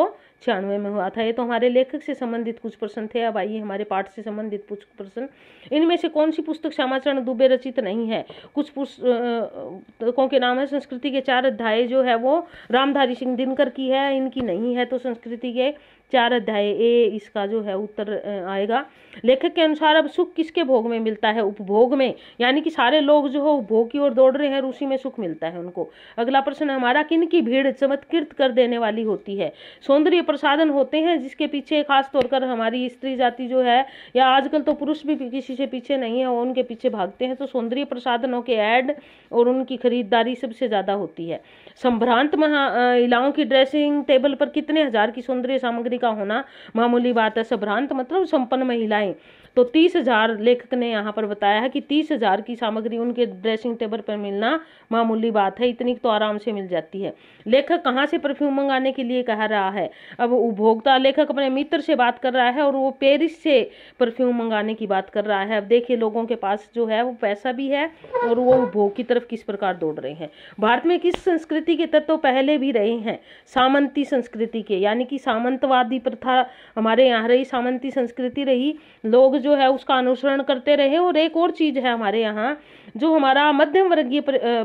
छियानवे में हुआ था ये तो हमारे लेखक से संबंधित कुछ प्रश्न थे अब आइए हमारे पाठ से संबंधित कुछ प्रश्न इनमें से कौन सी पुस्तक श्यामाचरण दुबे रचित नहीं है कुछ पुस्तकों के नाम है संस्कृति के चार अध्याय जो है वो रामधारी सिंह दिनकर की है इनकी नहीं है तो संस्कृति के चार अध्याय ए इसका जो है उत्तर आएगा लेखक के अनुसार अब सुख किसके भोग में मिलता है उपभोग में यानी कि सारे लोग जो है उपभोग की ओर दौड़ रहे हैं उसी में सुख मिलता है उनको अगला प्रश्न हमारा किन की भीड़ चमत्कृत कर देने वाली होती है सौंदर्य प्रसादन होते हैं जिसके पीछे खास तौर कर हमारी स्त्री जाति जो है या आजकल तो पुरुष भी किसी से पीछे नहीं है उनके पीछे भागते हैं तो सौंदर्य प्रसादनों के ऐड और उनकी खरीदारी सबसे ज़्यादा होती है संभ्रांत महा इलाओं की ड्रेसिंग टेबल पर कितने हज़ार की सौंदर्य सामग्री का होना मामूली बात है संभ्रांत मतलब संपन्न महिलाएं तो तीस हज़ार लेखक ने यहाँ पर बताया है कि तीस हज़ार की सामग्री उनके ड्रेसिंग टेबल पर मिलना मामूली बात है इतनी तो आराम से मिल जाती है लेखक कहाँ से परफ्यूम मंगाने के लिए कह रहा है अब उपभोक्ता लेखक अपने मित्र से बात कर रहा है और वो पेरिस से परफ्यूम मंगाने की बात कर रहा है अब देखिए लोगों के पास जो है वो पैसा भी है और वो उपभोग की तरफ किस प्रकार दौड़ रहे हैं भारत में किस संस्कृति के तत्व पहले भी रहे हैं सामंती संस्कृति के यानी कि सामंतवादी प्रथा हमारे यहाँ रही सामंती संस्कृति रही लोग जो जो है उसका अनुसरण करते रहे और एक और चीज़ है हमारे यहाँ जो हमारा मध्यम वर्गीय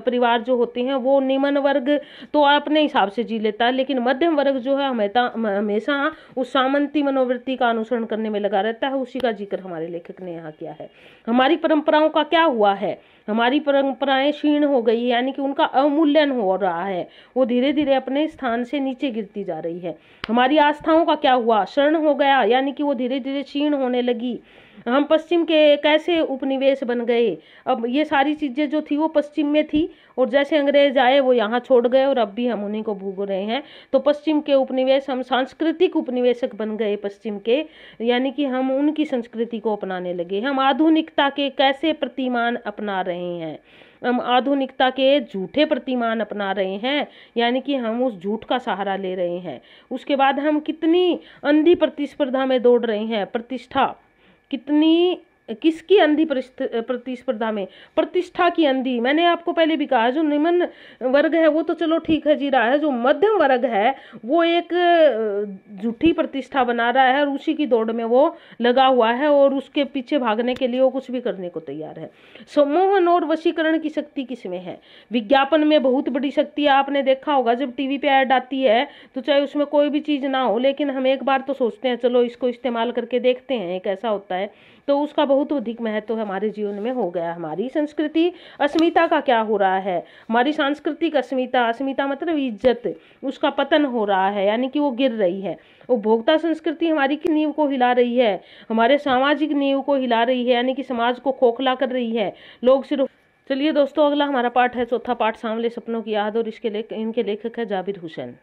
परिवार जो होते हैं वो निम्न वर्ग तो अपने हिसाब से जी लेता है लेकिन मध्यम वर्ग जो है हमेशा हमेशा उस सामंती मनोवृत्ति का अनुसरण करने में लगा रहता है उसी का जिक्र हमारे लेखक ने यहाँ किया है हमारी परंपराओं का क्या हुआ है हमारी परंपराएं क्षीण हो गई है यानी कि उनका अवमूल्यन हो रहा है वो धीरे धीरे अपने स्थान से नीचे गिरती जा रही है हमारी आस्थाओं का क्या हुआ शरण हो गया यानी कि वो धीरे धीरे क्षीण होने लगी हम पश्चिम के कैसे उपनिवेश बन गए अब ये सारी चीज़ें जो थी वो पश्चिम में थी और जैसे अंग्रेज आए वो यहाँ छोड़ गए और अब भी हम उन्हीं को भूग रहे हैं तो पश्चिम के उपनिवेश हम सांस्कृतिक उपनिवेशक बन गए पश्चिम के यानी कि हम उनकी संस्कृति को अपनाने लगे हम आधुनिकता के कैसे प्रतिमान अपना रहे हैं हम आधुनिकता के झूठे प्रतिमान अपना रहे हैं यानी कि हम उस झूठ का सहारा ले रहे हैं उसके बाद हम कितनी अंधी प्रतिस्पर्धा में दौड़ रहे हैं प्रतिष्ठा कितनी किसकी अंधी प्रतिस्पर्धा में प्रतिष्ठा की अंधी मैंने आपको पहले भी कहा जो निम्न वर्ग है वो तो चलो ठीक है जी रहा है जो मध्यम वर्ग है वो एक झूठी प्रतिष्ठा बना रहा है और उसी की दौड़ में वो लगा हुआ है और उसके पीछे भागने के लिए वो कुछ भी करने को तैयार है सम्मोहन और वशीकरण की शक्ति किसमें है विज्ञापन में बहुत बड़ी शक्ति है आपने देखा होगा जब टीवी पे ऐड आती है तो चाहे उसमें कोई भी चीज़ ना हो लेकिन हम एक बार तो सोचते हैं चलो इसको इस्तेमाल करके देखते हैं एक ऐसा होता है तो उसका बहुत अधिक महत्व तो हमारे जीवन में हो गया हमारी संस्कृति अस्मिता का क्या हो रहा है हमारी सांस्कृतिक अस्मिता अस्मिता मतलब इज्जत उसका पतन हो रहा है यानी कि वो गिर रही है उपभोक्ता संस्कृति हमारी की नींव को हिला रही है हमारे सामाजिक नींव को हिला रही है यानी कि समाज को खोखला कर रही है लोग सिर्फ चलिए दोस्तों अगला हमारा पाठ है चौथा पाठ सांवले सपनों की याद और इसके लेख इनके लेखक है जाबिर हुसैन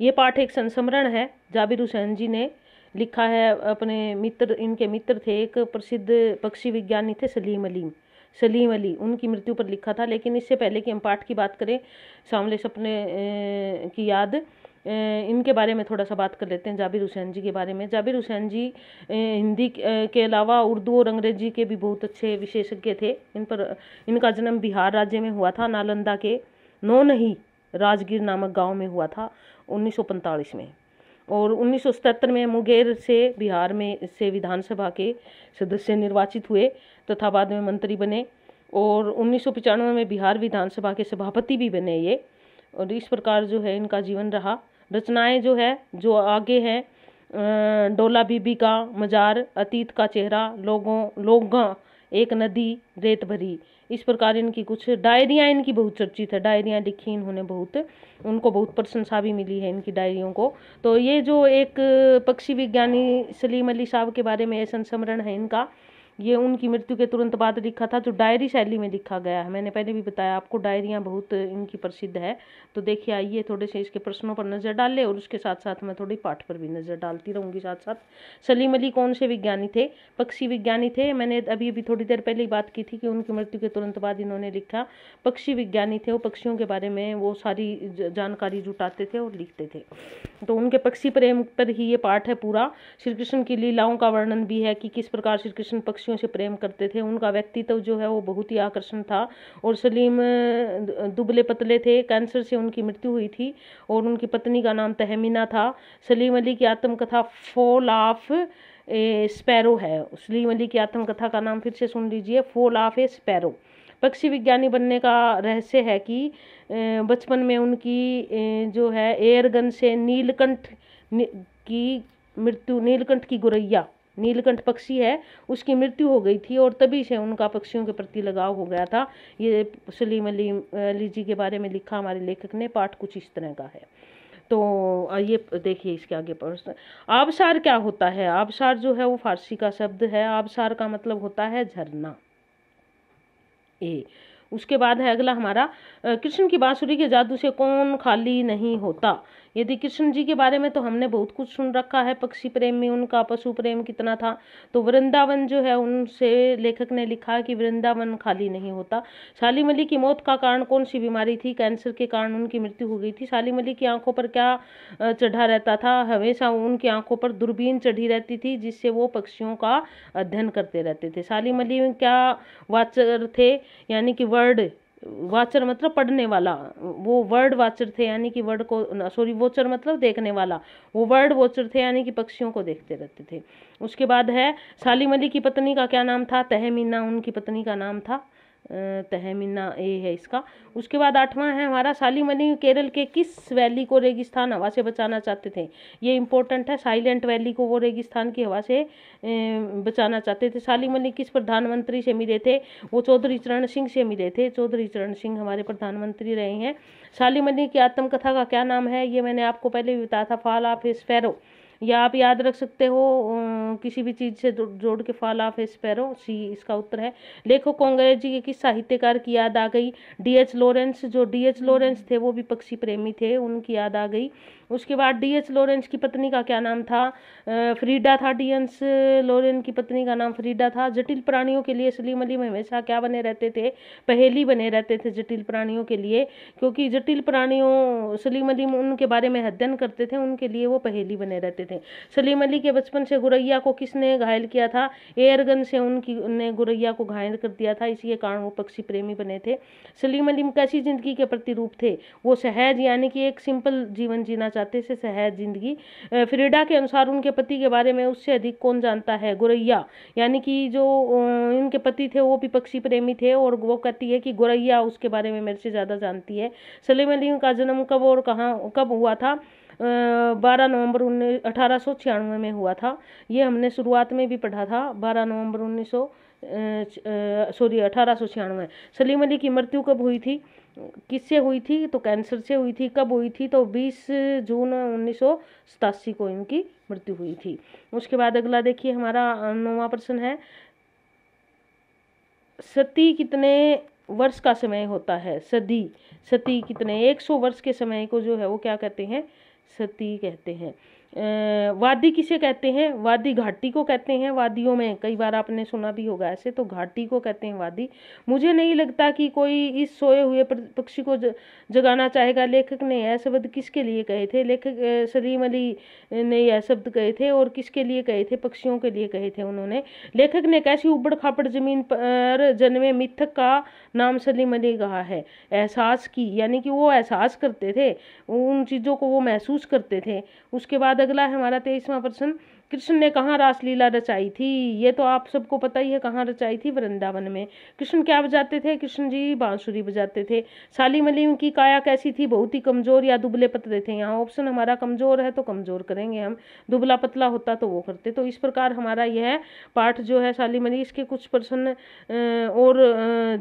ये पाठ एक संस्मरण है जाबिर हुसैन जी ने लिखा है अपने मित्र इनके मित्र थे एक प्रसिद्ध पक्षी विज्ञानी थे सलीम अलीम सलीम अली उनकी मृत्यु पर लिखा था लेकिन इससे पहले कि हम पाठ की बात करें सामले सपने की याद इनके बारे में थोड़ा सा बात कर लेते हैं जाबिर हुसैन जी के बारे में जाबिर हुसैन जी हिंदी के अलावा उर्दू और अंग्रेजी के भी बहुत अच्छे विशेषज्ञ थे इन पर इनका जन्म बिहार राज्य में हुआ था नालंदा के नौनही राजगीर नामक गांव में हुआ था उन्नीस में और 1977 में मुंगेर से बिहार में से विधानसभा के सदस्य निर्वाचित हुए तथा बाद में मंत्री बने और उन्नीस में बिहार विधानसभा के सभापति भी बने ये और इस प्रकार जो है इनका जीवन रहा रचनाएं जो है जो आगे हैं डोला बीबी का मजार अतीत का चेहरा लोगों लोग एक नदी रेत भरी इस प्रकार इनकी कुछ डायरियाँ इनकी बहुत चर्चित है डायरियाँ लिखी इन्होंने बहुत उनको बहुत प्रशंसा भी मिली है इनकी डायरियों को तो ये जो एक पक्षी विज्ञानी सलीम अली साहब के बारे में संस्मरण है इनका ये उनकी मृत्यु के तुरंत बाद लिखा था जो डायरी शैली में लिखा गया है मैंने पहले भी बताया आपको डायरियाँ बहुत इनकी प्रसिद्ध है तो देखिए आइए थोड़े से इसके प्रश्नों पर नज़र डाले और उसके साथ साथ मैं थोड़ी पाठ पर भी नज़र डालती रहूँगी साथ साथ सलीम अली कौन से विज्ञानी थे पक्षी विज्ञानी थे मैंने अभी अभी थोड़ी देर पहले ही बात की थी कि उनकी मृत्यु के तुरंत बाद इन्होंने लिखा पक्षी विज्ञानी थे वो पक्षियों के बारे में वो सारी जानकारी जुटाते थे और लिखते थे तो उनके पक्षी प्रेम पर ही ये पाठ है पूरा श्री कृष्ण की लीलाओं का वर्णन भी है कि किस प्रकार श्री कृष्ण पक्षी पक्षियों से प्रेम करते थे उनका व्यक्तित्व जो है वो बहुत ही आकर्षण था और सलीम दुबले पतले थे कैंसर से उनकी मृत्यु हुई थी और उनकी पत्नी का नाम तहमीना था सलीम अली की आत्मकथा फॉल ऑफ ए स्पैरो है सलीम अली की आत्मकथा का नाम फिर से सुन लीजिए फॉल ऑफ ए स्पैरो पक्षी विज्ञानी बनने का रहस्य है कि बचपन में उनकी जो है एयरगन से नीलकंठ की मृत्यु नीलकंठ की गुरैया नीलकंठ पक्षी है उसकी मृत्यु हो गई थी और तभी से उनका पक्षियों के प्रति लगाव हो गया था ये सलीम अली अली जी के बारे में लिखा हमारे लेखक ने पाठ कुछ इस तरह का है तो ये देखिए इसके आगे प्रश्न आबसार क्या होता है आबसार जो है वो फारसी का शब्द है आबसार का मतलब होता है झरना ए उसके बाद है अगला हमारा कृष्ण की बांसुरी के जादू से कौन खाली नहीं होता यदि कृष्ण जी के बारे में तो हमने बहुत कुछ सुन रखा है पक्षी प्रेम में उनका पशु प्रेम कितना था तो वृंदावन जो है उनसे लेखक ने लिखा कि वृंदावन खाली नहीं होता शालीमली की मौत का कारण कौन सी बीमारी थी कैंसर के कारण उनकी मृत्यु हो गई थी शालीमली की आंखों पर क्या चढ़ा रहता था हमेशा उनकी आंखों पर दूरबीन चढ़ी रहती थी जिससे वो पक्षियों का अध्ययन करते रहते थे शालीमली क्या वाचर थे यानी कि वर्ड वाचर मतलब पढ़ने वाला वो वर्ड वाचर थे यानी कि वर्ड को सॉरी वोचर मतलब देखने वाला वो वर्ड वोचर थे यानी कि पक्षियों को देखते रहते थे उसके बाद है सालिम अली की पत्नी का क्या नाम था तहमीना उनकी पत्नी का नाम था तहमीना ए है इसका उसके बाद आठवां है हमारा सालिम अली केरल के किस वैली को रेगिस्तान हवा से बचाना चाहते थे ये इंपॉर्टेंट है साइलेंट वैली को वो रेगिस्तान की हवा से बचाना चाहते थे सालिम अली किस प्रधानमंत्री से मिले थे वो चौधरी चरण सिंह से मिले थे चौधरी चरण सिंह हमारे प्रधानमंत्री रहे हैं सालिम अली की आत्मकथा का क्या नाम है ये मैंने आपको पहले भी बताया था फाल ऑफ स्पैरो या आप याद रख सकते हो किसी भी चीज़ से जोड़ के fall of S sparrow C इसका उत्तर है लेखक कांग्रेस जी किस साहित्यकार की याद आ गई डी एच लॉरेंस जो डी एच लॉरेंस थे वो भी पक्षी प्रेमी थे उनकी याद आ गई उसके बाद डी एच लॉरेंस की पत्नी का क्या नाम था फ्रीडा था डी एंस लॉरेन की पत्नी का नाम फ्रीडा था जटिल प्राणियों के लिए सलीम अली में हमेशा क्या बने रहते थे पहेली बने रहते थे जटिल प्राणियों के लिए क्योंकि जटिल प्राणियों सलीम अली उनके बारे में अध्ययन करते थे उनके लिए वो पहेली बने रहते थे सलीम अली के बचपन से गुरैया को किसने घायल किया था एयरगन से उनकी ने गुरैया को घायल कर दिया था इसी के कारण वो पक्षी प्रेमी बने थे सलीम अली कैसी ज़िंदगी के प्रतिरूप थे वो सहज यानी कि एक सिंपल जीवन जीना चाहते से सहज जिंदगी फ्रीडा के अनुसार उनके पति के बारे में उससे अधिक कौन जानता है गोरैया यानी कि जो इनके पति थे वो भी पक्षी प्रेमी थे और वो कहती है कि गोरैया उसके बारे में मेरे से ज़्यादा जानती है सलीम अली का जन्म कब और कहाँ कब हुआ था बारह नवंबर उन्नीस अठारह सौ छियानवे में हुआ था ये हमने शुरुआत में भी पढ़ा था बारह नवंबर उन्नीस सॉरी अठारह सौ छियानवे सलीम अली की मृत्यु कब हुई थी किससे हुई थी तो कैंसर से हुई थी कब हुई थी तो 20 जून उन्नीस को इनकी मृत्यु हुई थी उसके बाद अगला देखिए हमारा नौवा प्रश्न है सती कितने वर्ष का समय होता है सदी सती कितने 100 वर्ष के समय को जो है वो क्या कहते हैं सती कहते हैं वादी किसे कहते हैं वादी घाटी को कहते हैं वादियों में कई बार आपने सुना भी होगा ऐसे तो घाटी को कहते हैं वादी मुझे नहीं लगता कि कोई इस सोए हुए पक्षी को जगाना चाहेगा लेखक ने यह शब्द किसके लिए कहे थे लेखक सलीम अली ने यह शब्द कहे थे और किसके लिए कहे थे पक्षियों के लिए कहे थे उन्होंने लेखक ने कैसी उबड़ खापड़ जमीन पर जन्मे मिथक का नाम सलीम अली कहा है एहसास की यानी कि वो एहसास करते थे उन चीज़ों को वो महसूस करते थे उसके बाद अगला है हमारा तेईसवा प्रश्न कृष्ण ने कहाँ रासलीला रचाई थी ये तो आप सबको पता ही है कहाँ रचाई थी वृंदावन में कृष्ण क्या बजाते थे कृष्ण जी बांसुरी बजाते थे साली मलिम की काया कैसी थी बहुत ही कमज़ोर या दुबले पतले थे यहाँ ऑप्शन हमारा कमज़ोर है तो कमज़ोर करेंगे हम दुबला पतला होता तो वो करते तो इस प्रकार हमारा यह पाठ जो है साली मलिम इसके कुछ प्रश्न और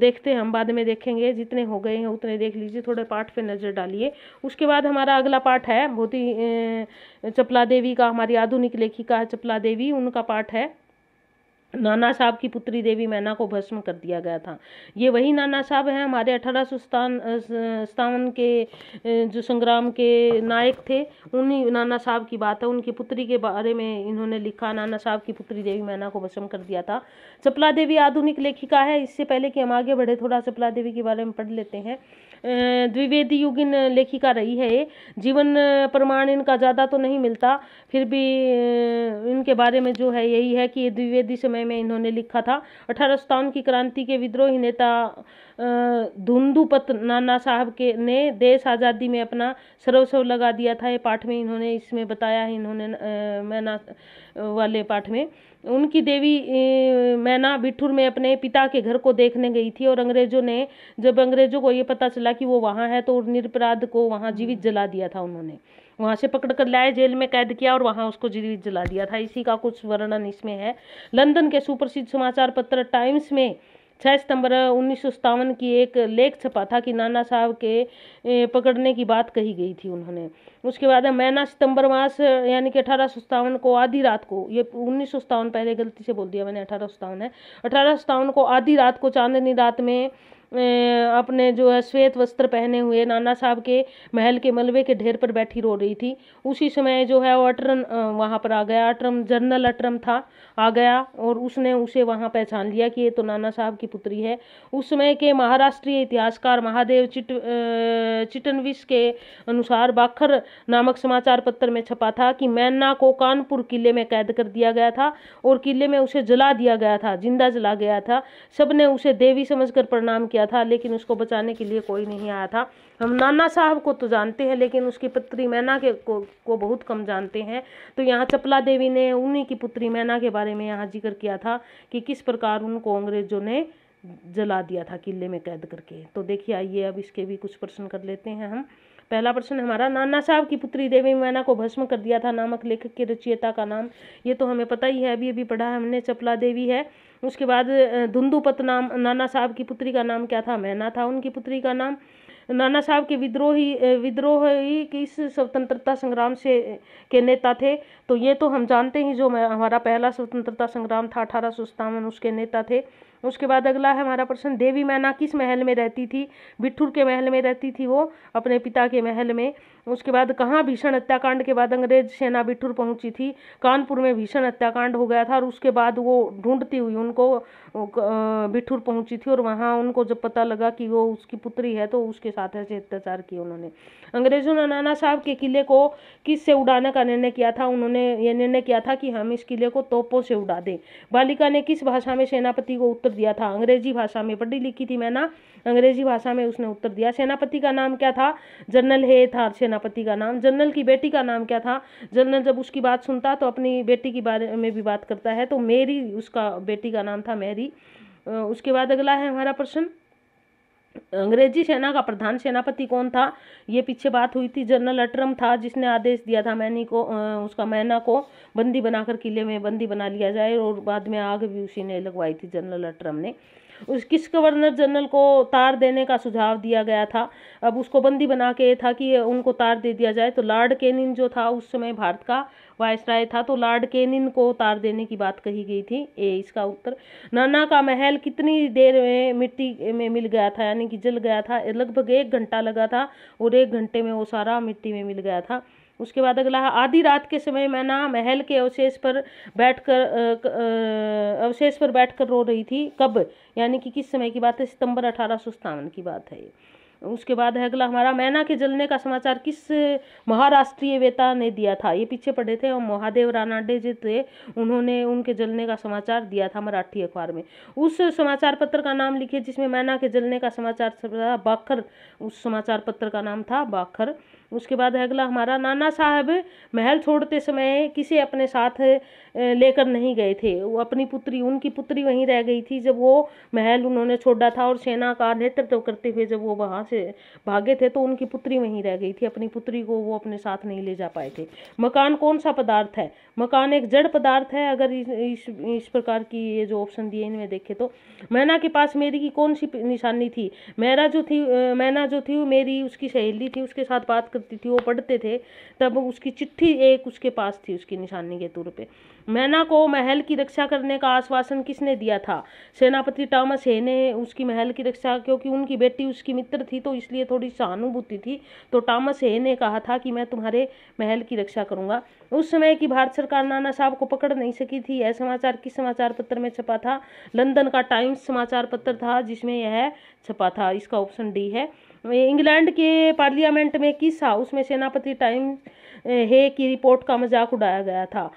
देखते हम बाद में देखेंगे जितने हो गए हैं उतने देख लीजिए थोड़े पाठ पर नज़र डालिए उसके बाद हमारा अगला पाठ है बहुत ही चपला देवी का हमारी आधुनिक लेखिका का चपला देवी उनका पाठ है नाना साहब की पुत्री देवी मैना को भस्म कर दिया गया था ये वही नाना साहब हैं हमारे अठारह सौ सतावन के जो संग्राम के नायक थे उन्हीं नाना साहब की बात है उनकी पुत्री के बारे में इन्होंने लिखा नाना साहब की पुत्री देवी मैना को भस्म कर दिया था चपला देवी आधुनिक लेखिका है इससे पहले कि हम आगे बढ़े थोड़ा चपला देवी के बारे में पढ़ लेते हैं द्विवेदी युगिन लेखिका रही है जीवन प्रमाण इनका ज़्यादा तो नहीं मिलता फिर भी इनके बारे में जो है यही है कि द्विवेदी समय में इन्होंने लिखा था अठारह की क्रांति के विद्रोही नेता धुंदुपत नाना साहब के ने देश आज़ादी में अपना सर्वस्व लगा दिया था ये पाठ में इन्होंने इसमें बताया है इन्होंने मैना वाले पाठ में उनकी देवी मैना बिठुर में अपने पिता के घर को देखने गई थी और अंग्रेजों ने जब अंग्रेजों को ये पता चला कि वो वहाँ है तो निरपराध को वहाँ जीवित जला दिया था उन्होंने वहाँ से पकड़ कर लाए जेल में कैद किया और वहाँ उसको जीवित जला दिया था इसी का कुछ वर्णन इसमें है लंदन के सुप्रसिद्ध समाचार पत्र टाइम्स में छः सितंबर उन्नीस की एक लेख छपा था कि नाना साहब के पकड़ने की बात कही गई थी उन्होंने उसके बाद मैना सितंबर मास यानी कि अठारह को आधी रात को ये उन्नीस पहले गलती से बोल दिया मैंने अठारह है अठारह को आधी रात को चांदनी रात में अपने जो है श्वेत वस्त्र पहने हुए नाना साहब के महल के मलबे के ढेर पर बैठी रो रही थी उसी समय जो है वो अटरन वहाँ पर आ गया अटरम जनरल अटरम था आ गया और उसने उसे वहाँ पहचान लिया कि ये तो नाना साहब की पुत्री है उस समय के महाराष्ट्रीय इतिहासकार महादेव चिट चिटनविश के अनुसार बाखर नामक समाचार पत्र में छपा था कि मैना को कानपुर किले में कैद कर दिया गया था और किले में उसे जला दिया गया था जिंदा जला गया था सबने उसे देवी समझकर प्रणाम किया गया था लेकिन उसको बचाने के लिए कोई नहीं आया था हम नाना साहब को तो जानते हैं लेकिन उसकी पुत्री मैना के को, को बहुत कम जानते हैं तो यहाँ चपला देवी ने उन्हीं की पुत्री मैना के बारे में यहाँ जिक्र किया था कि किस प्रकार उनको अंग्रेजों ने जला दिया था किले में कैद करके तो देखिए आइए अब इसके भी कुछ प्रश्न कर लेते हैं हम पहला प्रश्न हमारा नाना साहब की पुत्री देवी मैना को भस्म कर दिया था नामक लेखक के रचयिता का नाम ये तो हमें पता ही है अभी अभी पढ़ा है हमने चपला देवी है उसके बाद धुंधुपत नाम नाना साहब की पुत्री का नाम क्या था मैना था उनकी पुत्री का नाम नाना साहब के विद्रोही विद्रोह ही किस स्वतंत्रता संग्राम से के नेता थे तो ये तो हम जानते ही जो हमारा पहला स्वतंत्रता संग्राम था अठारह सौ सत्तावन उसके नेता थे उसके बाद अगला है हमारा प्रश्न देवी मैना किस महल में रहती थी बिठूर के महल में रहती थी वो अपने पिता के महल में उसके बाद कहाँ भीषण हत्याकांड के बाद अंग्रेज सेना बिठुर पहुंची थी कानपुर में भीषण हत्याकांड हो गया था और उसके बाद वो ढूंढती हुई उनको बिठुर पहुंची थी और वहाँ उनको जब पता लगा कि वो उसकी पुत्री है तो उसके साथ ऐसे अत्याचार किए उन्होंने अंग्रेजों ने नाना साहब के किले को किस से उड़ाने का निर्णय किया था उन्होंने ये निर्णय किया था कि हम इस किले को तोपों से उड़ा दें बालिका ने किस भाषा में सेनापति को उत्तर दिया था अंग्रेजी भाषा में पढ़ी लिखी थी मैं ना अंग्रेजी भाषा में उसने उत्तर दिया सेनापति का नाम क्या था जनरल हे था सेना सेनापति का नाम जनरल की बेटी का नाम क्या था जनरल जब उसकी बात सुनता तो अपनी बेटी के बारे में भी बात करता है तो मेरी उसका बेटी का नाम था मेरी उसके बाद अगला है हमारा प्रश्न अंग्रेजी सेना का प्रधान सेनापति कौन था ये पीछे बात हुई थी जनरल अटरम था जिसने आदेश दिया था मैनी को उसका मैना को बंदी बनाकर किले में बंदी बना लिया जाए और बाद में आग भी उसी ने लगवाई थी जनरल अटरम ने उस किस गवर्नर जनरल को तार देने का सुझाव दिया गया था अब उसको बंदी बना के था कि उनको तार दे दिया जाए तो लॉर्ड केनिन जो था उस समय भारत का वायसराय था तो लॉर्ड केनिन को तार देने की बात कही गई थी ए इसका उत्तर नाना का महल कितनी देर में मिट्टी में मिल गया था यानी कि जल गया था लगभग एक घंटा लगा था और एक घंटे में वो सारा मिट्टी में मिल गया था उसके बाद अगला है आधी रात के समय मैं ना महल के अवशेष पर बैठकर अवशेष पर बैठकर रो रही थी कब यानी कि किस समय की बात है सितंबर अठारह की बात है ये उसके बाद है अगला हमारा मैना के जलने का समाचार किस महाराष्ट्रीय वेता ने दिया था ये पीछे पढ़े थे और महादेव रानाडे जी थे उन्होंने उनके जलने का समाचार दिया था मराठी अखबार में उस समाचार पत्र का नाम लिखे जिसमें मैना के जलने का समाचार था बाखर उस समाचार पत्र का नाम था बाखर उसके बाद अगला हमारा नाना साहब महल छोड़ते समय किसे अपने साथ लेकर नहीं गए थे वो अपनी पुत्री उनकी पुत्री वहीं रह गई थी जब वो महल उन्होंने छोड़ा था और सेना का नेतृत्व करते हुए जब वो वहाँ से भागे थे तो उनकी पुत्री वहीं रह गई थी अपनी पुत्री को वो अपने साथ नहीं ले जा पाए थे मकान कौन सा पदार्थ है मकान एक जड़ पदार्थ है अगर इस, इस प्रकार की ये जो ऑप्शन दिए इनमें देखे तो मैना के पास मेरी की कौन सी निशानी थी मैरा जो थी मैना जो थी मेरी उसकी सहेली थी उसके साथ बात करती थी वो पढ़ते थे तब उसकी चिट्ठी एक उसके पास थी उसकी निशानी के तौर पर मैना को महल की रक्षा करने का आश्वासन किसने दिया था सेनापति टॉमस हे ने उसकी महल की रक्षा क्योंकि उनकी बेटी उसकी मित्र थी तो इसलिए थोड़ी सहानुभूति थी तो टॉमस हे ने कहा था कि मैं तुम्हारे महल की रक्षा करूंगा उस समय की भारत सरकार नाना साहब को पकड़ नहीं सकी थी यह समाचार किस समाचार पत्र में छपा था लंदन का टाइम्स समाचार पत्र था जिसमें यह छपा था इसका ऑप्शन डी है इंग्लैंड के पार्लियामेंट में किस हाउस में सेनापति टाइम हे की रिपोर्ट का मजाक उड़ाया गया था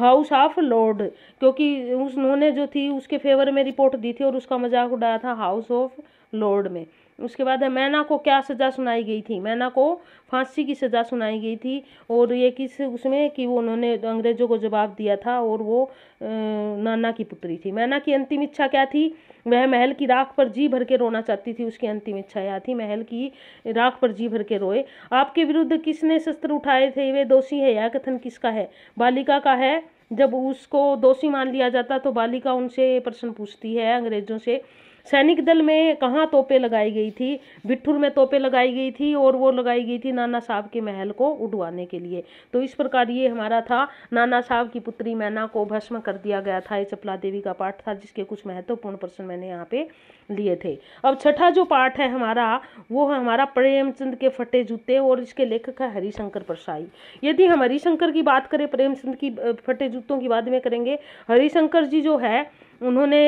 हाउस ऑफ लॉर्ड क्योंकि उन्होंने जो थी उसके फेवर में रिपोर्ट दी थी और उसका मजाक उड़ाया था हाउस ऑफ लॉर्ड में उसके बाद है मैना को क्या सज़ा सुनाई गई थी मैना को फांसी की सज़ा सुनाई गई थी और ये किस उसमें कि वो उन्होंने अंग्रेज़ों को जवाब दिया था और वो नाना की पुत्री थी मैना की अंतिम इच्छा क्या थी वह महल की राख पर जी भर के रोना चाहती थी उसकी अंतिम इच्छा यह थी महल की राख पर जी भर के रोए आपके विरुद्ध किसने शस्त्र उठाए थे वे दोषी है यह कथन किसका है बालिका का है जब उसको दोषी मान लिया जाता तो बालिका उनसे प्रश्न पूछती है अंग्रेजों से सैनिक दल में कहाँ तोपे लगाई गई थी बिट्ठुर में तोपे लगाई गई थी और वो लगाई गई थी नाना साहब के महल को उड़वाने के लिए तो इस प्रकार ये हमारा था नाना साहब की पुत्री मैना को भस्म कर दिया गया था ये चपला देवी का पाठ था जिसके कुछ महत्वपूर्ण प्रश्न मैंने यहाँ पे लिए थे अब छठा जो पाठ है हमारा वो है हमारा प्रेमचंद के फटे जूते और इसके लेखक है हरिशंकर परसाई यदि हम हरिशंकर की बात करें प्रेमचंद की फटे जूतों की बात में करेंगे हरिशंकर जी जो है उन्होंने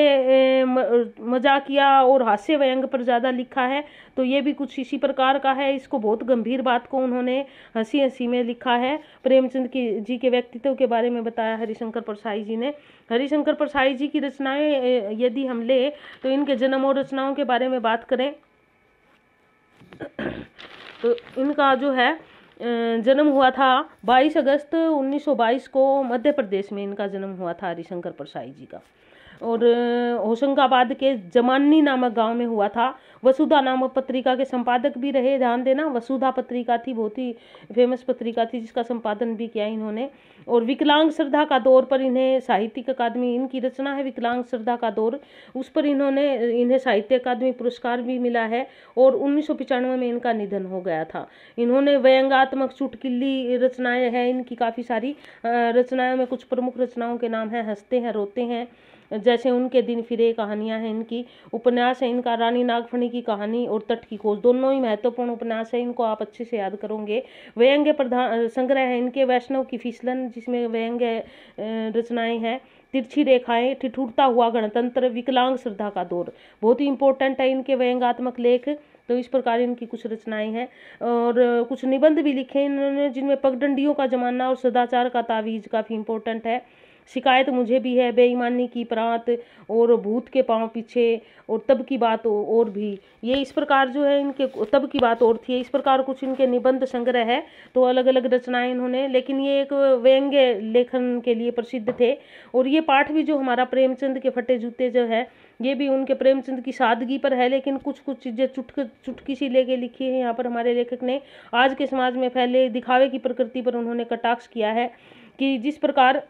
मजाक किया और हास्य व्यंग पर ज़्यादा लिखा है तो ये भी कुछ इसी प्रकार का है इसको बहुत गंभीर बात को उन्होंने हंसी हंसी में लिखा है प्रेमचंद की जी के व्यक्तित्व के बारे में बताया हरिशंकर परसाई जी ने हरिशंकर परसाई जी की रचनाएं यदि हम ले तो इनके जन्म और रचनाओं के बारे में बात करें तो इनका जो है जन्म हुआ था 22 अगस्त 1922 को मध्य प्रदेश में इनका जन्म हुआ था हरिशंकर परसाई जी का और होशंगाबाद के जमानी नामक गांव में हुआ था वसुधा नामक पत्रिका के संपादक भी रहे ध्यान देना वसुधा पत्रिका थी बहुत ही फेमस पत्रिका थी जिसका संपादन भी किया इन्होंने और विकलांग श्रद्धा का दौर पर इन्हें साहित्यिक अकादमी इनकी रचना है विकलांग श्रद्धा का दौर उस पर इन्होंने इन्हें साहित्य अकादमी पुरस्कार भी मिला है और उन्नीस में इनका निधन हो गया था इन्होंने व्यंगात्मक चुटकिली रचनाएँ हैं इनकी काफ़ी सारी रचनाओं में कुछ प्रमुख रचनाओं के नाम हैं हंसते हैं रोते हैं जैसे उनके दिन फिरे कहानियाँ हैं इनकी उपन्यास है इनका रानी नागफणी की कहानी और तट की खोज दोनों ही महत्वपूर्ण उपन्यास है इनको आप अच्छे से याद करोगे व्यंग्य प्रधान संग्रह है इनके वैष्णव की फिसलन जिसमें व्यंग्य रचनाएं हैं तिरछी रेखाएं ठिठुरता हुआ गणतंत्र विकलांग श्रद्धा का दौर बहुत ही इंपॉर्टेंट है इनके व्यंगात्मक लेख तो इस प्रकार इनकी कुछ रचनाएं हैं और कुछ निबंध भी लिखे इन्होंने जिनमें पगडंडियों का जमाना और सदाचार का तावीज काफ़ी इंपॉर्टेंट है शिकायत मुझे भी है बेईमानी की प्रांत और भूत के पाँव पीछे और तब की बात और भी ये इस प्रकार जो है इनके तब की बात और थी इस प्रकार कुछ इनके निबंध संग्रह है तो अलग अलग रचनाएं इन्होंने लेकिन ये एक व्यंग्य लेखन के लिए प्रसिद्ध थे और ये पाठ भी जो हमारा प्रेमचंद के फटे जूते जो है ये भी उनके प्रेमचंद की सादगी पर है लेकिन कुछ कुछ चीज़ें चुटक चुटकी सी लेके लिखी है यहाँ पर हमारे लेखक ने आज के समाज में फैले दिखावे की प्रकृति पर उन्होंने कटाक्ष किया है कि जिस प्रकार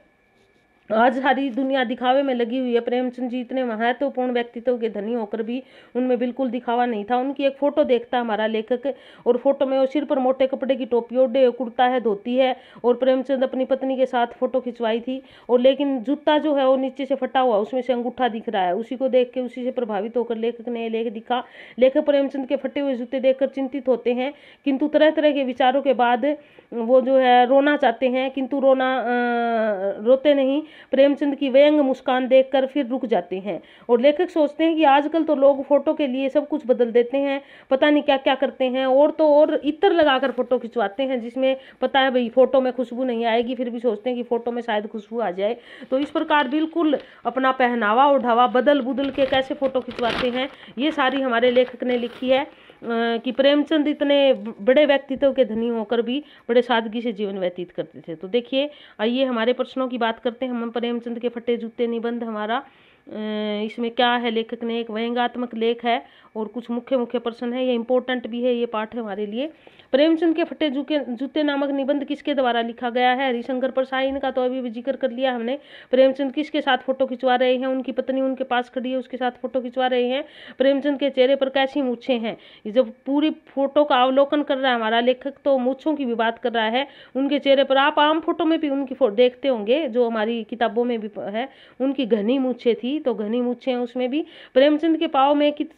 आज सारी दुनिया दिखावे में लगी हुई है प्रेमचंद जी इतने महत्वपूर्ण व्यक्तित्व के धनी होकर भी उनमें बिल्कुल दिखावा नहीं था उनकी एक फ़ोटो देखता है हमारा लेखक और फोटो में वो सिर पर मोटे कपड़े की टोपी और कुर्ता है धोती है और प्रेमचंद अपनी पत्नी के साथ फ़ोटो खिंचवाई थी और लेकिन जूता जो है वो नीचे से फटा हुआ उसमें से अंगूठा दिख रहा है उसी को देख के उसी से प्रभावित होकर लेखक ने लेख दिखा लेखक प्रेमचंद के फटे हुए जूते देख चिंतित होते हैं किंतु तरह तरह के विचारों के बाद वो जो है रोना चाहते हैं किंतु रोना रोते नहीं प्रेमचंद की व्यंग मुस्कान देखकर फिर रुक जाते हैं और लेखक सोचते हैं कि आजकल तो लोग फोटो के लिए सब कुछ बदल देते हैं पता नहीं क्या क्या करते हैं और तो और इतर लगाकर फोटो खिंचवाते हैं जिसमें पता है भाई फोटो में खुशबू नहीं आएगी फिर भी सोचते हैं कि फोटो में शायद खुशबू आ जाए तो इस प्रकार बिल्कुल अपना पहनावा ओढ़ावा बदल बुदल के कैसे फोटो खिंचवाते हैं ये सारी हमारे लेखक ने लिखी है कि प्रेमचंद इतने बड़े व्यक्तित्व के धनी होकर भी बड़े सादगी से जीवन व्यतीत करते थे तो देखिए आइए हमारे प्रश्नों की बात करते हैं हम प्रेमचंद के फटे जूते निबंध हमारा इसमें क्या है लेखक ने एक व्यंगात्मक लेख है और कुछ मुख्य मुख्य प्रश्न है ये इंपॉर्टेंट भी है ये पाठ हमारे लिए प्रेमचंद के फटे जूके जूते नामक निबंध किसके द्वारा लिखा गया है हरिशंकर प्रसाद इनका तो अभी जिक्र कर लिया हमने प्रेमचंद किसके साथ फोटो खिंचवा रहे हैं उनकी पत्नी उनके पास खड़ी है उसके साथ फोटो खिंचवा रहे हैं प्रेमचंद के चेहरे पर कैसी मूछे हैं जब पूरी फोटो का अवलोकन कर रहा है हमारा लेखक तो मूछों की भी बात कर रहा है उनके चेहरे पर आप आम फोटो में भी उनकी देखते होंगे जो हमारी किताबों में भी है उनकी घनी मूछे थी तो घनी मूछे हैं उसमें भी प्रेमचंद के पाव में किस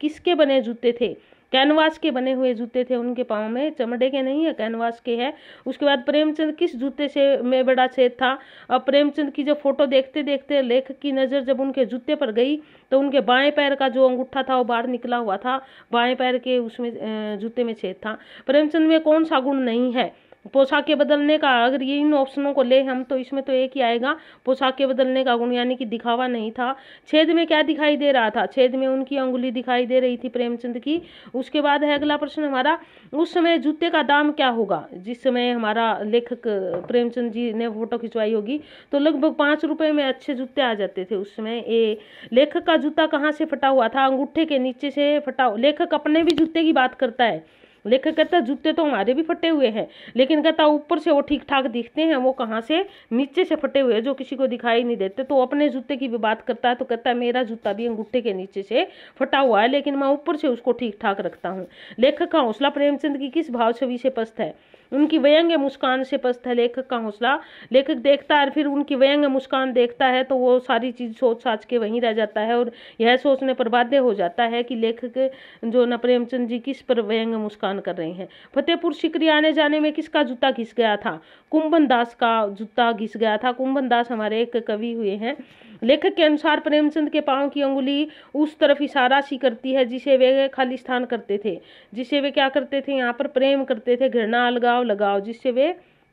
किसके बने जूते थे कैनवास के बने हुए जूते थे उनके पाँव में चमड़े के नहीं है कैनवास के है उसके बाद प्रेमचंद किस जूते से में बड़ा छेद था और प्रेमचंद की जब फोटो देखते देखते लेखक की नज़र जब उनके जूते पर गई तो उनके बाएं पैर का जो अंगूठा था वो बाहर निकला हुआ था बाएं पैर के उसमें जूते में छेद था प्रेमचंद में कौन सा गुण नहीं है पोशाकें बदलने का अगर ये इन ऑप्शनों को ले हम तो इसमें तो एक ही आएगा पोशाकें बदलने का गुण यानी कि दिखावा नहीं था छेद में क्या दिखाई दे रहा था छेद में उनकी अंगुली दिखाई दे रही थी प्रेमचंद की उसके बाद है अगला प्रश्न हमारा उस समय जूते का दाम क्या होगा जिस समय हमारा लेखक प्रेमचंद जी ने फोटो खिंचवाई होगी तो लगभग पाँच रुपये में अच्छे जूते आ जाते थे उस समय ये लेखक का जूता कहाँ से फटा हुआ था अंगूठे के नीचे से फटा लेखक अपने भी जूते की बात करता है लेखक कहता जूते तो हमारे भी फटे हुए हैं लेकिन कहता ऊपर से वो ठीक ठाक दिखते हैं वो कहाँ से नीचे से फटे हुए जो किसी को दिखाई नहीं देते तो अपने जूते की भी बात करता है तो कहता है मेरा जूता भी अंगूठे के नीचे से फटा हुआ है लेकिन मैं ऊपर से उसको ठीक ठाक रखता हूँ लेखक का हौसला प्रेमचंद की किस भाव छवि से पस्त है उनकी व्यंग्य मुस्कान से पस्त है लेखक का हौसला लेखक देखता है फिर उनकी व्यंग्य मुस्कान देखता है तो वो सारी चीज़ सोच साच के वहीं रह जाता है और यह सोचने पर बाध्य हो जाता है कि लेखक जो न प्रेमचंद जी किस पर व्यंग मुस्कान कर रहे हैं फतेहपुर सिकरी आने जाने में किसका जूता घिस गया था कुंभन दास का जूता घिस गया था कुंभन दास हमारे एक कवि हुए हैं लेखक के अनुसार प्रेमचंद के पाँव की अंगुली उस तरफ इशारा सी करती है जिसे वे खाली स्थान करते थे जिसे वे क्या करते थे यहाँ पर प्रेम करते थे घृणा अलगा लगाओ लगाव जिससे वे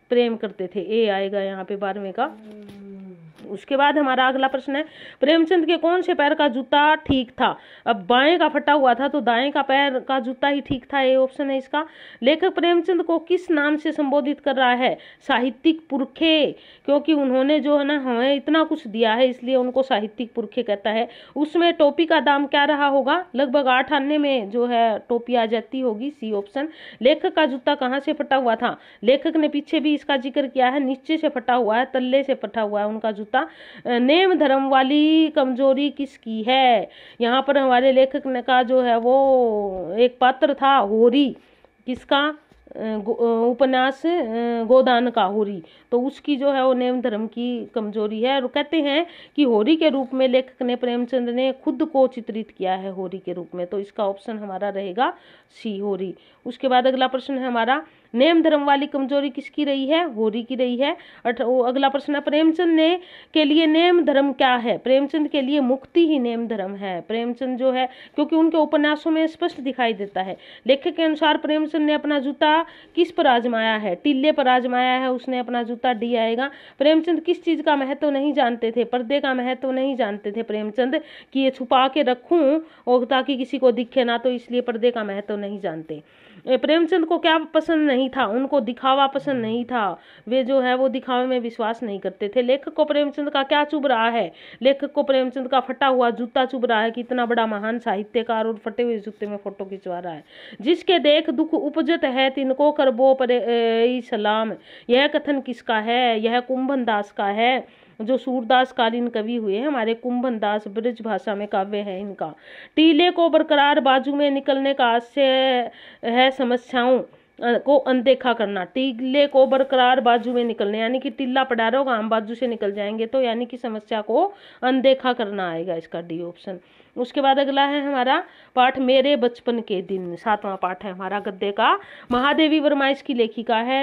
प्रेम करते थे ए आएगा यहाँ पे बारहवें का हम्म। उसके बाद हमारा अगला प्रश्न है प्रेमचंद के कौन से पैर का जूता ठीक था अब बाएं का फटा हुआ था तो दाएं का पैर का जूता ही ठीक था ये ऑप्शन है इसका लेखक प्रेमचंद को किस नाम से संबोधित कर रहा है साहित्यिक पुरखे क्योंकि उन्होंने जो है ना हमें इतना कुछ दिया है इसलिए उनको साहित्यिक पुरखे कहता है उसमें टोपी का दाम क्या रहा होगा लगभग आठ आने में जो है टोपी आ जाती होगी सी ऑप्शन लेखक का जूता कहाँ से फटा हुआ था लेखक ने पीछे भी इसका जिक्र किया है नीचे से फटा हुआ है तल्ले से फटा हुआ है उनका जूता आवश्यकता नेम धर्म वाली कमजोरी किसकी है यहाँ पर हमारे लेखक ने कहा जो है वो एक पात्र था होरी किसका उपन्यास गोदान का होरी तो उसकी जो है वो नेम धर्म की कमजोरी है और कहते हैं कि होरी के रूप में लेखक ने प्रेमचंद ने खुद को चित्रित किया है होरी के रूप में तो इसका ऑप्शन हमारा रहेगा सी होरी उसके बाद अगला प्रश्न है हमारा नेम धर्म वाली कमजोरी किसकी रही है होरी की रही है अगला प्रश्न है प्रेमचंद ने के लिए नेम धर्म क्या है प्रेमचंद के लिए मुक्ति ही नेम धर्म है प्रेमचंद जो है क्योंकि उनके उपन्यासों में स्पष्ट दिखाई देता है लेखक के अनुसार प्रेमचंद ने अपना जूता किस पर आजमाया है टिल्ले पर आजमाया है उसने अपना जूता डी आएगा प्रेमचंद किस चीज़ का महत्व नहीं जानते थे पर्दे का महत्व नहीं जानते थे प्रेमचंद कि ये छुपा के रखूँ और ताकि किसी को दिखे ना तो इसलिए पर्दे का महत्व नहीं जानते प्रेमचंद को क्या पसंद नहीं था उनको दिखावा पसंद नहीं था वे जो है वो दिखावे में विश्वास नहीं करते थे लेखक को प्रेमचंद का क्या चुभ रहा है लेखक को प्रेमचंद का फटा हुआ जूता चुभ रहा है कि इतना बड़ा महान साहित्यकार और फटे हुए जूते में फोटो खिंचवा रहा है जिसके देख दुख उपजत है तिनको कर बो पर सलाम यह कथन किसका है यह कुंभन दास का है जो सूरदास कालीन कवि हुए हैं हमारे कुंभन दास ब्रज भाषा में काव्य है इनका टीले को बरकरार बाजू में निकलने का आशय है समस्याओं को अनदेखा करना टीले को बरकरार बाजू में निकलने यानी कि टीला पड़ा आम बाजू से निकल जाएंगे तो यानी कि समस्या को अनदेखा करना आएगा इसका डी ऑप्शन उसके बाद अगला है हमारा पाठ मेरे बचपन के दिन सातवां पाठ है हमारा गद्दे का महादेवी वर्मा इसकी लेखिका है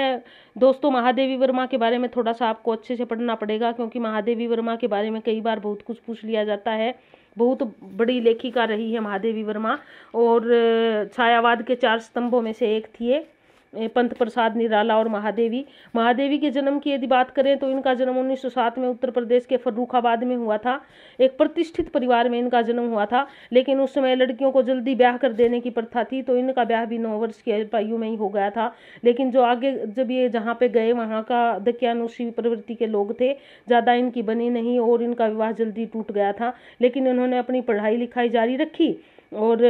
दोस्तों महादेवी वर्मा के बारे में थोड़ा सा आपको अच्छे से पढ़ना पड़ेगा क्योंकि महादेवी वर्मा के बारे में कई बार बहुत कुछ पूछ लिया जाता है बहुत बड़ी लेखिका रही है महादेवी वर्मा और छायावाद के चार स्तंभों में से एक थी ये पंथ प्रसाद निराला और महादेवी महादेवी के जन्म की यदि बात करें तो इनका जन्म 1907 में उत्तर प्रदेश के फर्रुखाबाद में हुआ था एक प्रतिष्ठित परिवार में इनका जन्म हुआ था लेकिन उस समय लड़कियों को जल्दी ब्याह कर देने की प्रथा थी तो इनका ब्याह भी नौ वर्ष की आयु में ही हो गया था लेकिन जो आगे जब ये जहाँ पे गए वहाँ का दक्यानुषी प्रवृत्ति के लोग थे ज़्यादा इनकी बनी नहीं और इनका विवाह जल्दी टूट गया था लेकिन इन्होंने अपनी पढ़ाई लिखाई जारी रखी और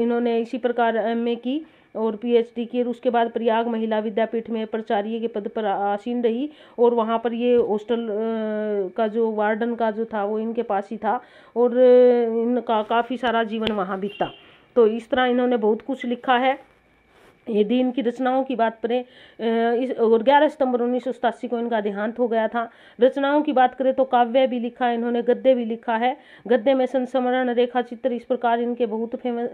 इन्होंने इसी प्रकार एम की और पीएचडी की और उसके बाद प्रयाग महिला विद्यापीठ में प्राचार्य के पद पर आसीन रही और वहाँ पर ये हॉस्टल का जो वार्डन का जो था वो इनके पास ही था और इनका काफ़ी सारा जीवन वहाँ बीता तो इस तरह इन्होंने बहुत कुछ लिखा है यदि इनकी रचनाओं की बात करें इस और ग्यारह सितंबर उन्नीस को इनका देहांत हो गया था रचनाओं की बात करें तो काव्य भी लिखा है इन्होंने गद्य भी लिखा है गद्य में संस्मरण रेखा चित्र इस प्रकार इनके बहुत फेमस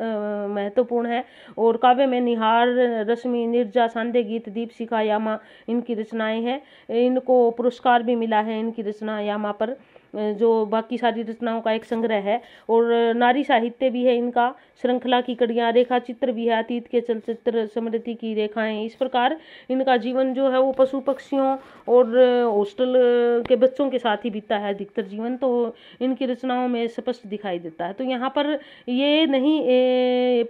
महत्वपूर्ण है और काव्य में निहार रश्मि निर्जा सांधे गीत दीप शिखा यामा इनकी रचनाएं हैं इनको पुरस्कार भी मिला है इनकी रचना यामा पर जो बाकी सारी रचनाओं का एक संग्रह है और नारी साहित्य भी है इनका श्रृंखला की कड़ियाँ रेखा चित्र भी है अतीत के चलचित्र समृद्धि की रेखाएं इस प्रकार इनका जीवन जो है वो पशु पक्षियों और हॉस्टल के बच्चों के साथ ही बीता है अधिकतर जीवन तो इनकी रचनाओं में स्पष्ट दिखाई देता है तो यहाँ पर ये नहीं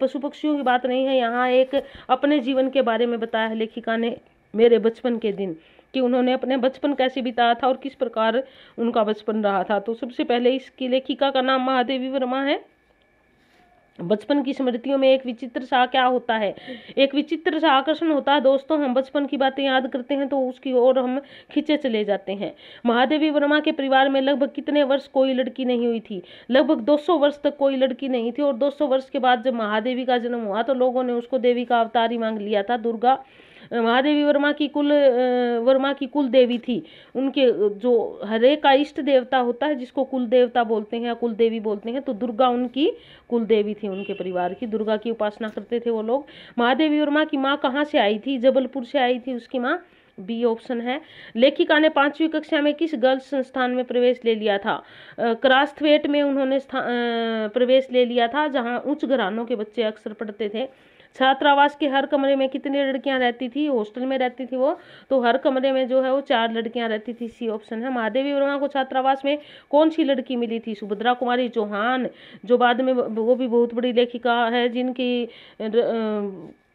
पशु पक्षियों की बात नहीं है यहाँ एक अपने जीवन के बारे में बताया है लेखिका ने मेरे बचपन के दिन कि उन्होंने अपने बचपन कैसे बिताया था और किस प्रकार उनका बचपन रहा था तो सबसे पहले इसकी लेखिका का नाम महादेवी वर्मा है बचपन की स्मृतियों में एक विचित्र सा क्या होता है एक विचित्र सा आकर्षण होता है दोस्तों हम बचपन की बातें याद करते हैं तो उसकी ओर हम खींचे चले जाते हैं महादेवी वर्मा के परिवार में लगभग कितने वर्ष कोई लड़की नहीं हुई थी लगभग 200 वर्ष तक कोई लड़की नहीं थी और 200 वर्ष के बाद जब महादेवी का जन्म हुआ तो लोगों ने उसको देवी का अवतार ही मांग लिया था दुर्गा महादेवी वर्मा की कुल वर्मा की कुल देवी थी उनके जो हरेक का इष्ट देवता होता है जिसको कुल देवता बोलते हैं या कुल देवी बोलते हैं तो दुर्गा उनकी कुल देवी थी उनके परिवार की दुर्गा की उपासना करते थे वो लोग महादेवी वर्मा की माँ कहाँ से आई थी जबलपुर से आई थी उसकी माँ बी ऑप्शन है लेखिका ने पांचवी कक्षा में किस गर्ल्स संस्थान में प्रवेश ले लिया था क्रास्थवेट में उन्होंने प्रवेश ले लिया था जहां उच्च घरानों के बच्चे अक्सर पढ़ते थे छात्रावास के हर कमरे में कितनी लड़कियाँ रहती थी हॉस्टल में रहती थी वो तो हर कमरे में जो है वो चार लड़कियाँ रहती थी सी ऑप्शन है महादेवी वर्मा को छात्रावास में कौन सी लड़की मिली थी सुभद्रा कुमारी चौहान जो बाद में वो भी बहुत बड़ी लेखिका है जिनकी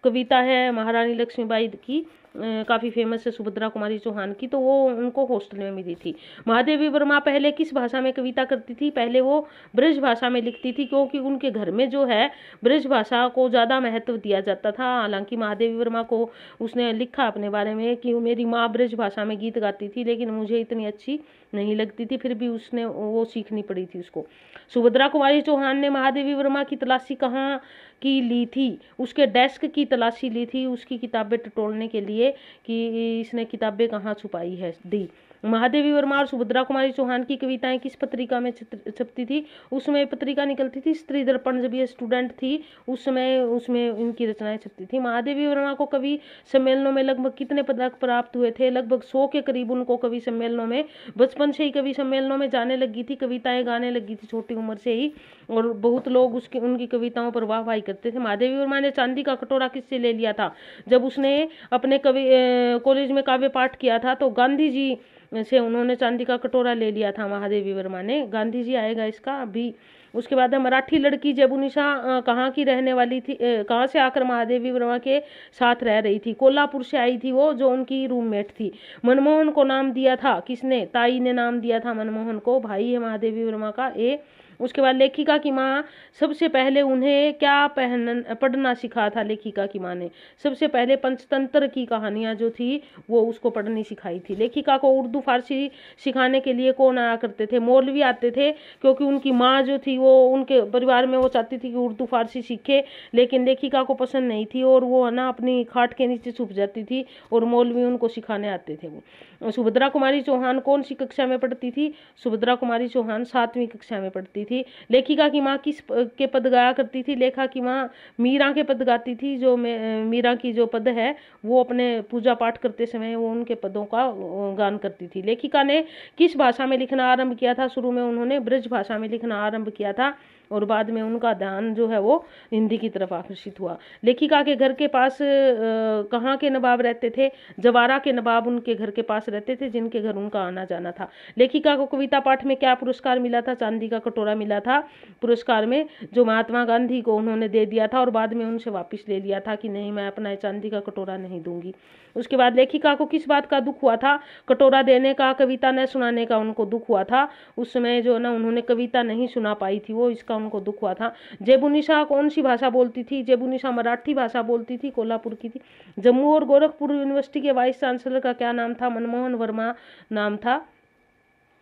कविता है महारानी लक्ष्मीबाई की काफ़ी फेमस है सुभद्रा कुमारी चौहान की तो वो उनको हॉस्टल में मिली थी महादेवी वर्मा पहले किस भाषा में कविता करती थी पहले वो ब्रज भाषा में लिखती थी क्योंकि उनके घर में जो है ब्रज भाषा को ज़्यादा महत्व दिया जाता था हालांकि महादेवी वर्मा को उसने लिखा अपने बारे में कि मेरी माँ ब्रज भाषा में गीत गाती थी लेकिन मुझे इतनी अच्छी नहीं लगती थी फिर भी उसने वो सीखनी पड़ी थी उसको सुभद्रा कुमारी चौहान ने महादेवी वर्मा की तलाशी कहाँ की ली थी उसके डेस्क की तलाशी ली थी उसकी किताबें टटोलने के लिए कि इसने किताबें कहाँ छुपाई है दी महादेवी वर्मा और सुभद्रा कुमारी चौहान की कविताएं किस पत्रिका में छपती थी उस समय पत्रिका निकलती थी स्त्री दर्पण जब ये स्टूडेंट थी उस समय उसमें इनकी रचनाएं छपती थी महादेवी वर्मा को कवि सम्मेलनों में लगभग कितने पदक प्राप्त हुए थे लगभग सौ के करीब उनको कवि सम्मेलनों में बचपन से ही कवि सम्मेलनों में जाने लगी थी कविताएं गाने लगी थी छोटी उम्र से ही और बहुत लोग उसकी उनकी कविताओं पर वाहवाही करते थे महादेवी वर्मा ने चांदी का कटोरा किससे ले लिया था जब उसने अपने कवि कॉलेज में काव्य पाठ किया था तो गांधी जी से उन्होंने चांदी का कटोरा ले लिया था महादेवी वर्मा ने गांधी जी आएगा इसका अभी उसके बाद मराठी लड़की जबुनिशा कहाँ की रहने वाली थी कहाँ से आकर महादेवी वर्मा के साथ रह रही थी कोल्हापुर से आई थी वो जो उनकी रूममेट थी मनमोहन को नाम दिया था किसने ताई ने नाम दिया था मनमोहन को भाई है महादेवी वर्मा का ए उसके बाद लेखिका की माँ सबसे पहले उन्हें क्या पहन पढ़ना सिखा था लेखिका की माँ ने सबसे पहले पंचतंत्र की कहानियाँ जो थी वो उसको पढ़नी सिखाई थी लेखिका को उर्दू फारसी सिखाने के लिए कौन आया करते थे मौलवी आते थे क्योंकि उनकी माँ जो थी वो उनके परिवार में वो चाहती थी कि उर्दू फारसी सीखे लेकिन लेखिका को पसंद नहीं थी और वो है ना अपनी खाट के नीचे छुप जाती थी और मौलवी उनको सिखाने आते थे वो सुभद्रा कुमारी चौहान कौन सी कक्षा में पढ़ती थी सुभद्रा कुमारी चौहान सातवीं कक्षा में पढ़ती थी लेखिका की माँ किस के पद गाया करती थी लेखा की माँ मीरा के पद गाती थी जो मीरा की जो पद है वो अपने पूजा पाठ करते समय वो उनके पदों का गान करती थी लेखिका ने किस भाषा में लिखना आरंभ किया था शुरू में उन्होंने ब्रज भाषा में लिखना आरंभ किया था और बाद में उनका ध्यान जो है वो हिंदी की तरफ आकर्षित हुआ लेखिका के घर के पास कहाँ के नवाब रहते थे जवारा के नवाब उनके घर के पास रहते थे जिनके घर उनका आना जाना था लेखिका को कविता पाठ में क्या पुरस्कार मिला था चांदी का कटोरा मिला था पुरस्कार में जो महात्मा गांधी को उन्होंने दे दिया था और बाद में उनसे वापस ले लिया था कि नहीं मैं अपना चांदी का कटोरा नहीं दूंगी उसके बाद लेखिका को किस बात का दुख हुआ था कटोरा देने का कविता न सुनाने का उनको दुख हुआ था उस समय जो है ना उन्होंने कविता नहीं सुना पाई थी वो इसका उनको दुख हुआ था जयबुनिशा कौन सी भाषा बोलती थी जयबुनिशा मराठी भाषा बोलती थी कोल्हापुर की थी जम्मू और गोरखपुर यूनिवर्सिटी के वाइस चांसलर का क्या नाम था मनमोहन वर्मा नाम था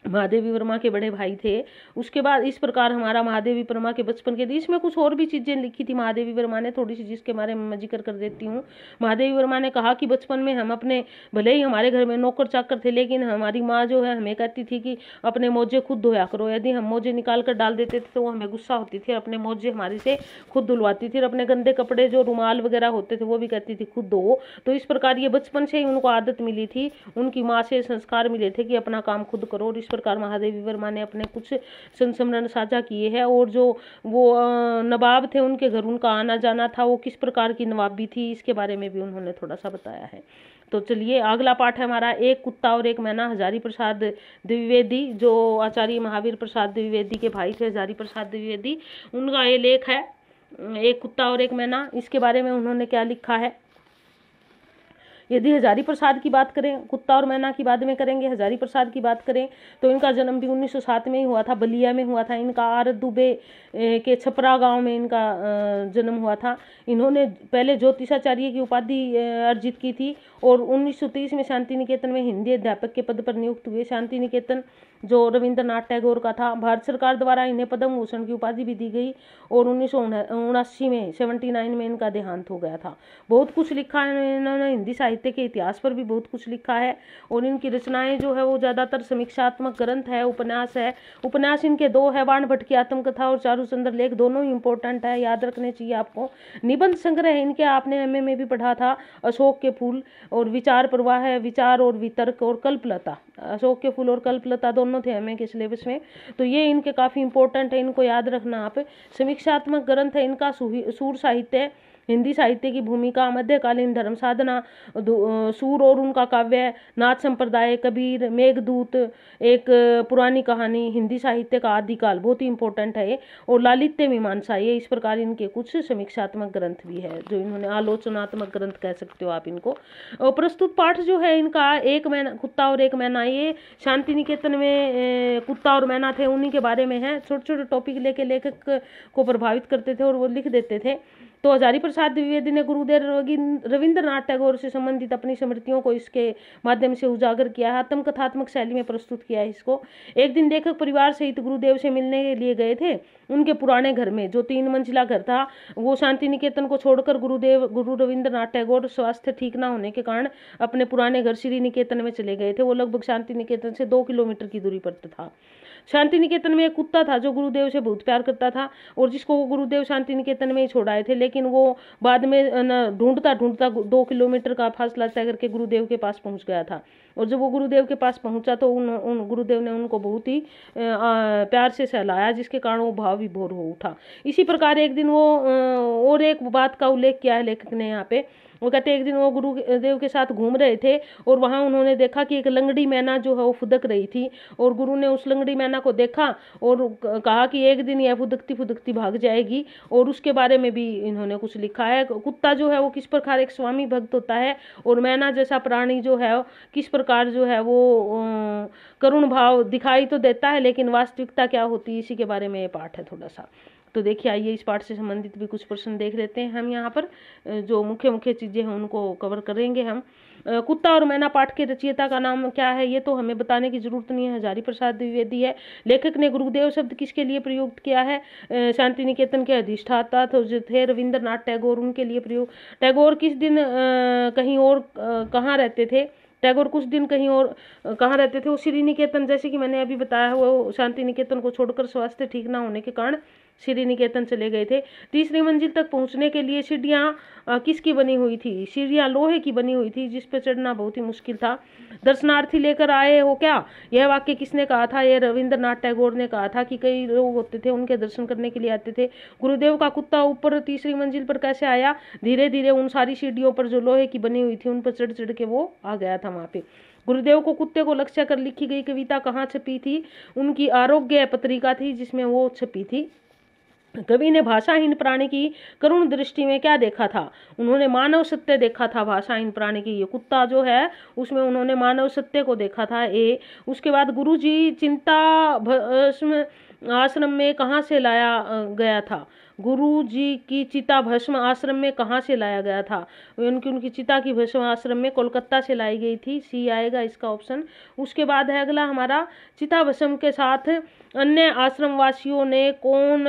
महादेवी वर्मा के बड़े भाई थे उसके बाद इस प्रकार हमारा महादेवी वर्मा के बचपन के इसमें कुछ और भी चीज़ें लिखी थी महादेवी वर्मा ने थोड़ी सी जिसके बारे में मैं जिक्र कर देती हूँ महादेवी वर्मा ने कहा कि बचपन में हम अपने भले ही हमारे घर में नौकर चाकर थे लेकिन हमारी माँ जो है हमें कहती थी कि अपने मोजे खुद धोया करो यदि हम मोजे निकाल कर डाल देते थे तो वो हमें गुस्सा होती थी अपने मोजे हमारे से खुद धुलवाती थी और अपने गंदे कपड़े जो रुमाल वगैरह होते थे वो भी कहती थी खुद धो तो इस प्रकार ये बचपन से ही उनको आदत मिली थी उनकी माँ से संस्कार मिले थे कि अपना काम खुद करो और इस प्रकार महादेवी वर्मा ने अपने कुछ संस्मरण साझा किए हैं और जो वो नवाब थे उनके घर उनका आना जाना था वो किस प्रकार की नवाबी थी इसके बारे में भी उन्होंने थोड़ा सा बताया है तो चलिए अगला पाठ है हमारा एक कुत्ता और एक मैना हजारी प्रसाद द्विवेदी जो आचार्य महावीर प्रसाद द्विवेदी के भाई थे हजारी प्रसाद द्विवेदी उनका ये लेख है एक कुत्ता और एक मैना इसके बारे में उन्होंने क्या लिखा है यदि हजारी प्रसाद की बात करें कुत्ता और मैना की बात में करेंगे हजारी प्रसाद की बात करें तो इनका जन्म भी 1907 में ही हुआ था बलिया में हुआ था इनका आरत दुबे के छपरा गांव में इनका जन्म हुआ था इन्होंने पहले ज्योतिषाचार्य की उपाधि अर्जित की थी और 1930 में शांति निकेतन में हिंदी अध्यापक के पद पर नियुक्त हुए शांति निकेतन जो रविंद्रनाथ टैगोर का था भारत सरकार द्वारा इन्हें पद्म भूषण की उपाधि भी दी गई और उन्नीस सौ उनासी में सेवेंटी नाइन में इनका देहांत हो गया था बहुत कुछ लिखा है इन्होंने हिंदी साहित्य के इतिहास पर भी बहुत कुछ लिखा है और इनकी रचनाएं जो है वो ज़्यादातर समीक्षात्मक ग्रंथ है उपन्यास है उपन्यास इनके दो है बाण भट्ट की आत्मकथा और चारू चंद्र लेख दोनों ही इंपॉर्टेंट है याद रखने चाहिए आपको निबंध संग्रह इनके आपने एम में भी पढ़ा था अशोक के फूल और विचार प्रवाह है विचार और वितर्क और कल्पलता अशोक के फूल और कल्पलता दोनों दोनों थे एम के सिलेबस में तो ये इनके काफ़ी इंपॉर्टेंट है इनको याद रखना आप समीक्षात्मक ग्रंथ है इनका सूर साहित्य हिंदी साहित्य की भूमिका मध्यकालीन धर्म साधना सूर और उनका काव्य नाथ संप्रदाय कबीर मेघदूत एक पुरानी कहानी हिंदी साहित्य का आदिकाल बहुत ही इंपॉर्टेंट है और लालित्य मीमांसा ये इस प्रकार इनके कुछ समीक्षात्मक ग्रंथ भी है जो इन्होंने आलोचनात्मक ग्रंथ कह सकते हो आप इनको और प्रस्तुत पाठ जो है इनका एक मैना कुत्ता और एक मैना ये शांति निकेतन में कुत्ता और मैना थे उन्हीं के बारे में है छोटे छोटे टॉपिक लेके लेखक को प्रभावित करते थे और वो लिख देते थे तो हजारी प्रसाद द्विवेदी ने गुरुदेव रविंद्रनाथ टैगोर से संबंधित अपनी स्मृतियों को इसके माध्यम से उजागर किया है आत्मकथात्मक शैली में प्रस्तुत किया है इसको एक दिन लेखक परिवार सहित गुरुदेव से मिलने के लिए गए थे उनके पुराने घर में जो तीन मंजिला घर था वो शांति निकेतन को छोड़कर गुरुदेव गुरु रविंद्रनाथ टैगोर स्वास्थ्य ठीक ना होने के कारण अपने पुराने घर श्री निकेतन में चले गए थे वो लगभग शांति निकेतन से दो किलोमीटर की दूरी पर था शांति निकेतन में एक कुत्ता था जो गुरुदेव से बहुत प्यार करता था और जिसको वो गुरुदेव शांति निकेतन में ही छोड़ाए थे लेकिन वो बाद में ढूंढता ढूंढता दो किलोमीटर का फासला तय करके गुरुदेव के पास पहुँच गया था और जब वो गुरुदेव के पास पहुँचा तो उन उन गुरुदेव ने उनको बहुत ही प्यार से सहलाया जिसके कारण वो भाव विभोर हो उठा इसी प्रकार एक दिन वो और एक बात का उल्लेख किया है लेखक ने यहाँ पे वो कहते एक दिन वो गुरुदेव के साथ घूम रहे थे और वहाँ उन्होंने देखा कि एक लंगड़ी मैना जो है वो फुदक रही थी और गुरु ने उस लंगड़ी मैना को देखा और कहा कि एक दिन यह फुदकती फुदकती भाग जाएगी और उसके बारे में भी इन्होंने कुछ लिखा है कुत्ता जो है वो किस प्रकार एक स्वामी भक्त होता है और मैना जैसा प्राणी जो है किस प्रकार जो है वो करुण भाव दिखाई तो देता है लेकिन वास्तविकता क्या होती है इसी के बारे में ये पाठ है थोड़ा सा तो देखिए आइए इस पाठ से संबंधित भी कुछ प्रश्न देख लेते हैं हम यहाँ पर जो मुख्य मुख्य चीज़ें हैं उनको कवर करेंगे हम कुत्ता और मैना पाठ के रचयिता का नाम क्या है ये तो हमें बताने की जरूरत नहीं है हजारी प्रसाद द्विवेदी है लेखक ने गुरुदेव शब्द किसके लिए प्रयुक्त किया है शांति निकेतन के अधिष्ठाता जो थे रविंद्रनाथ टैगोर उनके लिए प्रयोग टैगोर किस दिन कहीं और कहाँ रहते थे टैगोर कुछ दिन कहीं और कहाँ रहते थे वो श्री निकेतन जैसे कि मैंने अभी बताया वो शांति निकेतन को छोड़कर स्वास्थ्य ठीक ना होने के कारण श्री निकेतन चले गए थे तीसरी मंजिल तक पहुंचने के लिए सीढ़ियाँ किसकी बनी हुई थी सीढ़ियाँ लोहे की बनी हुई थी जिस पर चढ़ना बहुत ही मुश्किल था दर्शनार्थी लेकर आए हो क्या यह वाक्य किसने कहा था यह रविंद्रनाथ टैगोर ने कहा था कि कई लोग होते थे उनके दर्शन करने के लिए आते थे गुरुदेव का कुत्ता ऊपर तीसरी मंजिल पर कैसे आया धीरे धीरे उन सारी सीढ़ियों पर जो लोहे की बनी हुई थी उन पर चढ़ चढ़ के वो आ गया था वहाँ पे गुरुदेव को कुत्ते को लक्ष्य कर लिखी गई कविता कहाँ छपी थी उनकी आरोग्य पत्रिका थी जिसमें वो छपी थी कवि ने भाषाहीन प्राणी की करुण दृष्टि में क्या देखा था उन्होंने मानव सत्य देखा था भाषाहीन प्राणी की ये कुत्ता जो है उसमें उन्होंने मानव सत्य को देखा था ए उसके बाद गुरु जी चिंता आश्रम में कहाँ से लाया गया था गुरु जी की चिता भस्म आश्रम में कहाँ से लाया गया था उनकी उनकी चिता की भस्म आश्रम में कोलकाता से लाई गई थी सी आएगा इसका ऑप्शन उसके बाद है अगला हमारा चिता भस्म के साथ अन्य आश्रमवासियों ने कौन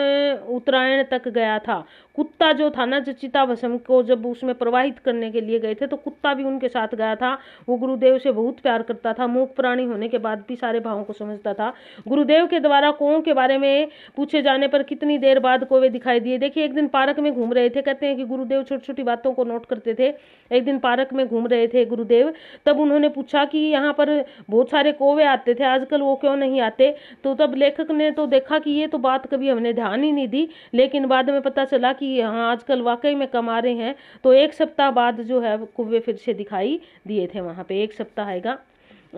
उत्तरायण तक गया था कुत्ता जो था ना जो भस्म को जब उसमें प्रवाहित करने के लिए गए थे तो कुत्ता भी उनके साथ गया था वो गुरुदेव से बहुत प्यार करता था मूक प्राणी होने के बाद भी सारे भावों को समझता था गुरुदेव के द्वारा कुओं के बारे में पूछे जाने पर कितनी देर बाद कोवे दिखाई दिए देखिए एक दिन पार्क में घूम रहे थे कहते हैं कि गुरुदेव छोटी छोटी बातों को नोट करते थे एक दिन पार्क में घूम रहे थे गुरुदेव तब उन्होंने पूछा कि यहाँ पर बहुत सारे कोवे आते थे आजकल वो क्यों नहीं आते तो तब लेखक ने तो देखा कि ये तो बात कभी हमने ध्यान ही नहीं दी लेकिन बाद में पता चला कि कि हाँ आजकल वाकई में कमा रहे हैं तो एक सप्ताह बाद जो है कुवे फिर से दिखाई दिए थे वहाँ पे एक सप्ताह आएगा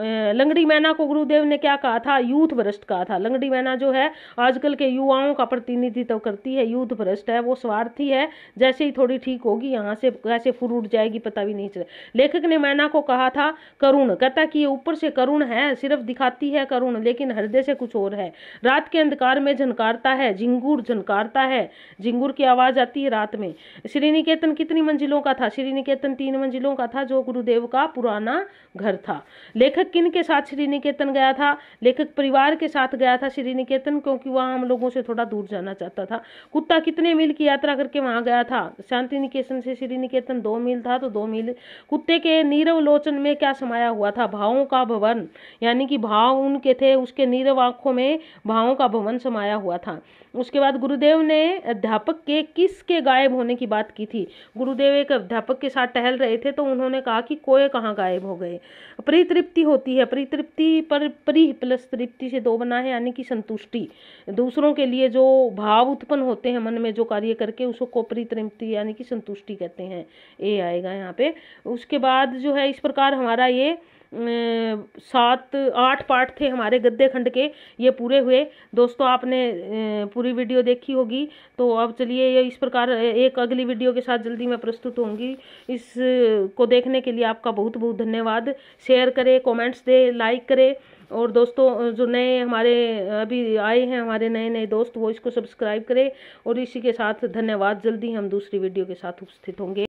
लंगड़ी मैना को गुरुदेव ने क्या कहा था यूथ भ्रष्ट कहा था लंगड़ी मैना जो है आजकल के युवाओं का प्रतिनिधित्व करती है यूथ भ्रष्ट है वो स्वार्थी है जैसे ही थोड़ी ठीक होगी यहाँ से कैसे फुर उठ जाएगी पता भी नहीं चले लेखक ने मैना को कहा था करुण कहता कि ये ऊपर से करुण है सिर्फ दिखाती है करुण लेकिन हृदय से कुछ और है रात के अंधकार में झनकारता है झिंगूर झनकारता है झिंगूर की आवाज़ आती है रात में श्रीनिकेतन कितनी मंजिलों का था श्रीनिकेतन तीन मंजिलों का था जो गुरुदेव का पुराना घर था लेखक लेखक किन के साथ श्री निकेतन गया था लेखक परिवार के साथ गया था श्री निकेतन क्योंकि वहाँ हम लोगों से थोड़ा दूर जाना चाहता था कुत्ता कितने मील की यात्रा करके वहाँ गया था शांति निकेतन से श्री निकेतन दो मील था तो दो मील कुत्ते के नीरव लोचन में क्या समाया हुआ था भावों का भवन यानी कि भाव उनके थे उसके नीरव आँखों में भावों का भवन समाया हुआ था उसके बाद गुरुदेव ने अध्यापक के किसके गायब होने की बात की थी गुरुदेव एक अध्यापक के साथ टहल रहे थे तो उन्होंने कहा कि कोए कहाँ गायब हो गए परितृप्ति हो होती है परितृप्ति पर परि प्लस तृप्ति से दो बना है यानी कि संतुष्टि दूसरों के लिए जो भाव उत्पन्न होते हैं मन में जो कार्य करके उसको परितृप्ति यानी कि संतुष्टि कहते हैं ये आएगा यहाँ पे उसके बाद जो है इस प्रकार हमारा ये सात आठ पार्ट थे हमारे गद्दे खंड के ये पूरे हुए दोस्तों आपने पूरी वीडियो देखी होगी तो अब चलिए ये इस प्रकार एक अगली वीडियो के साथ जल्दी मैं प्रस्तुत होंगी इस को देखने के लिए आपका बहुत बहुत धन्यवाद शेयर करें कमेंट्स दें लाइक करें और दोस्तों जो नए हमारे अभी आए हैं हमारे नए नए दोस्त वो इसको सब्सक्राइब करें और इसी के साथ धन्यवाद जल्दी हम दूसरी वीडियो के साथ उपस्थित होंगे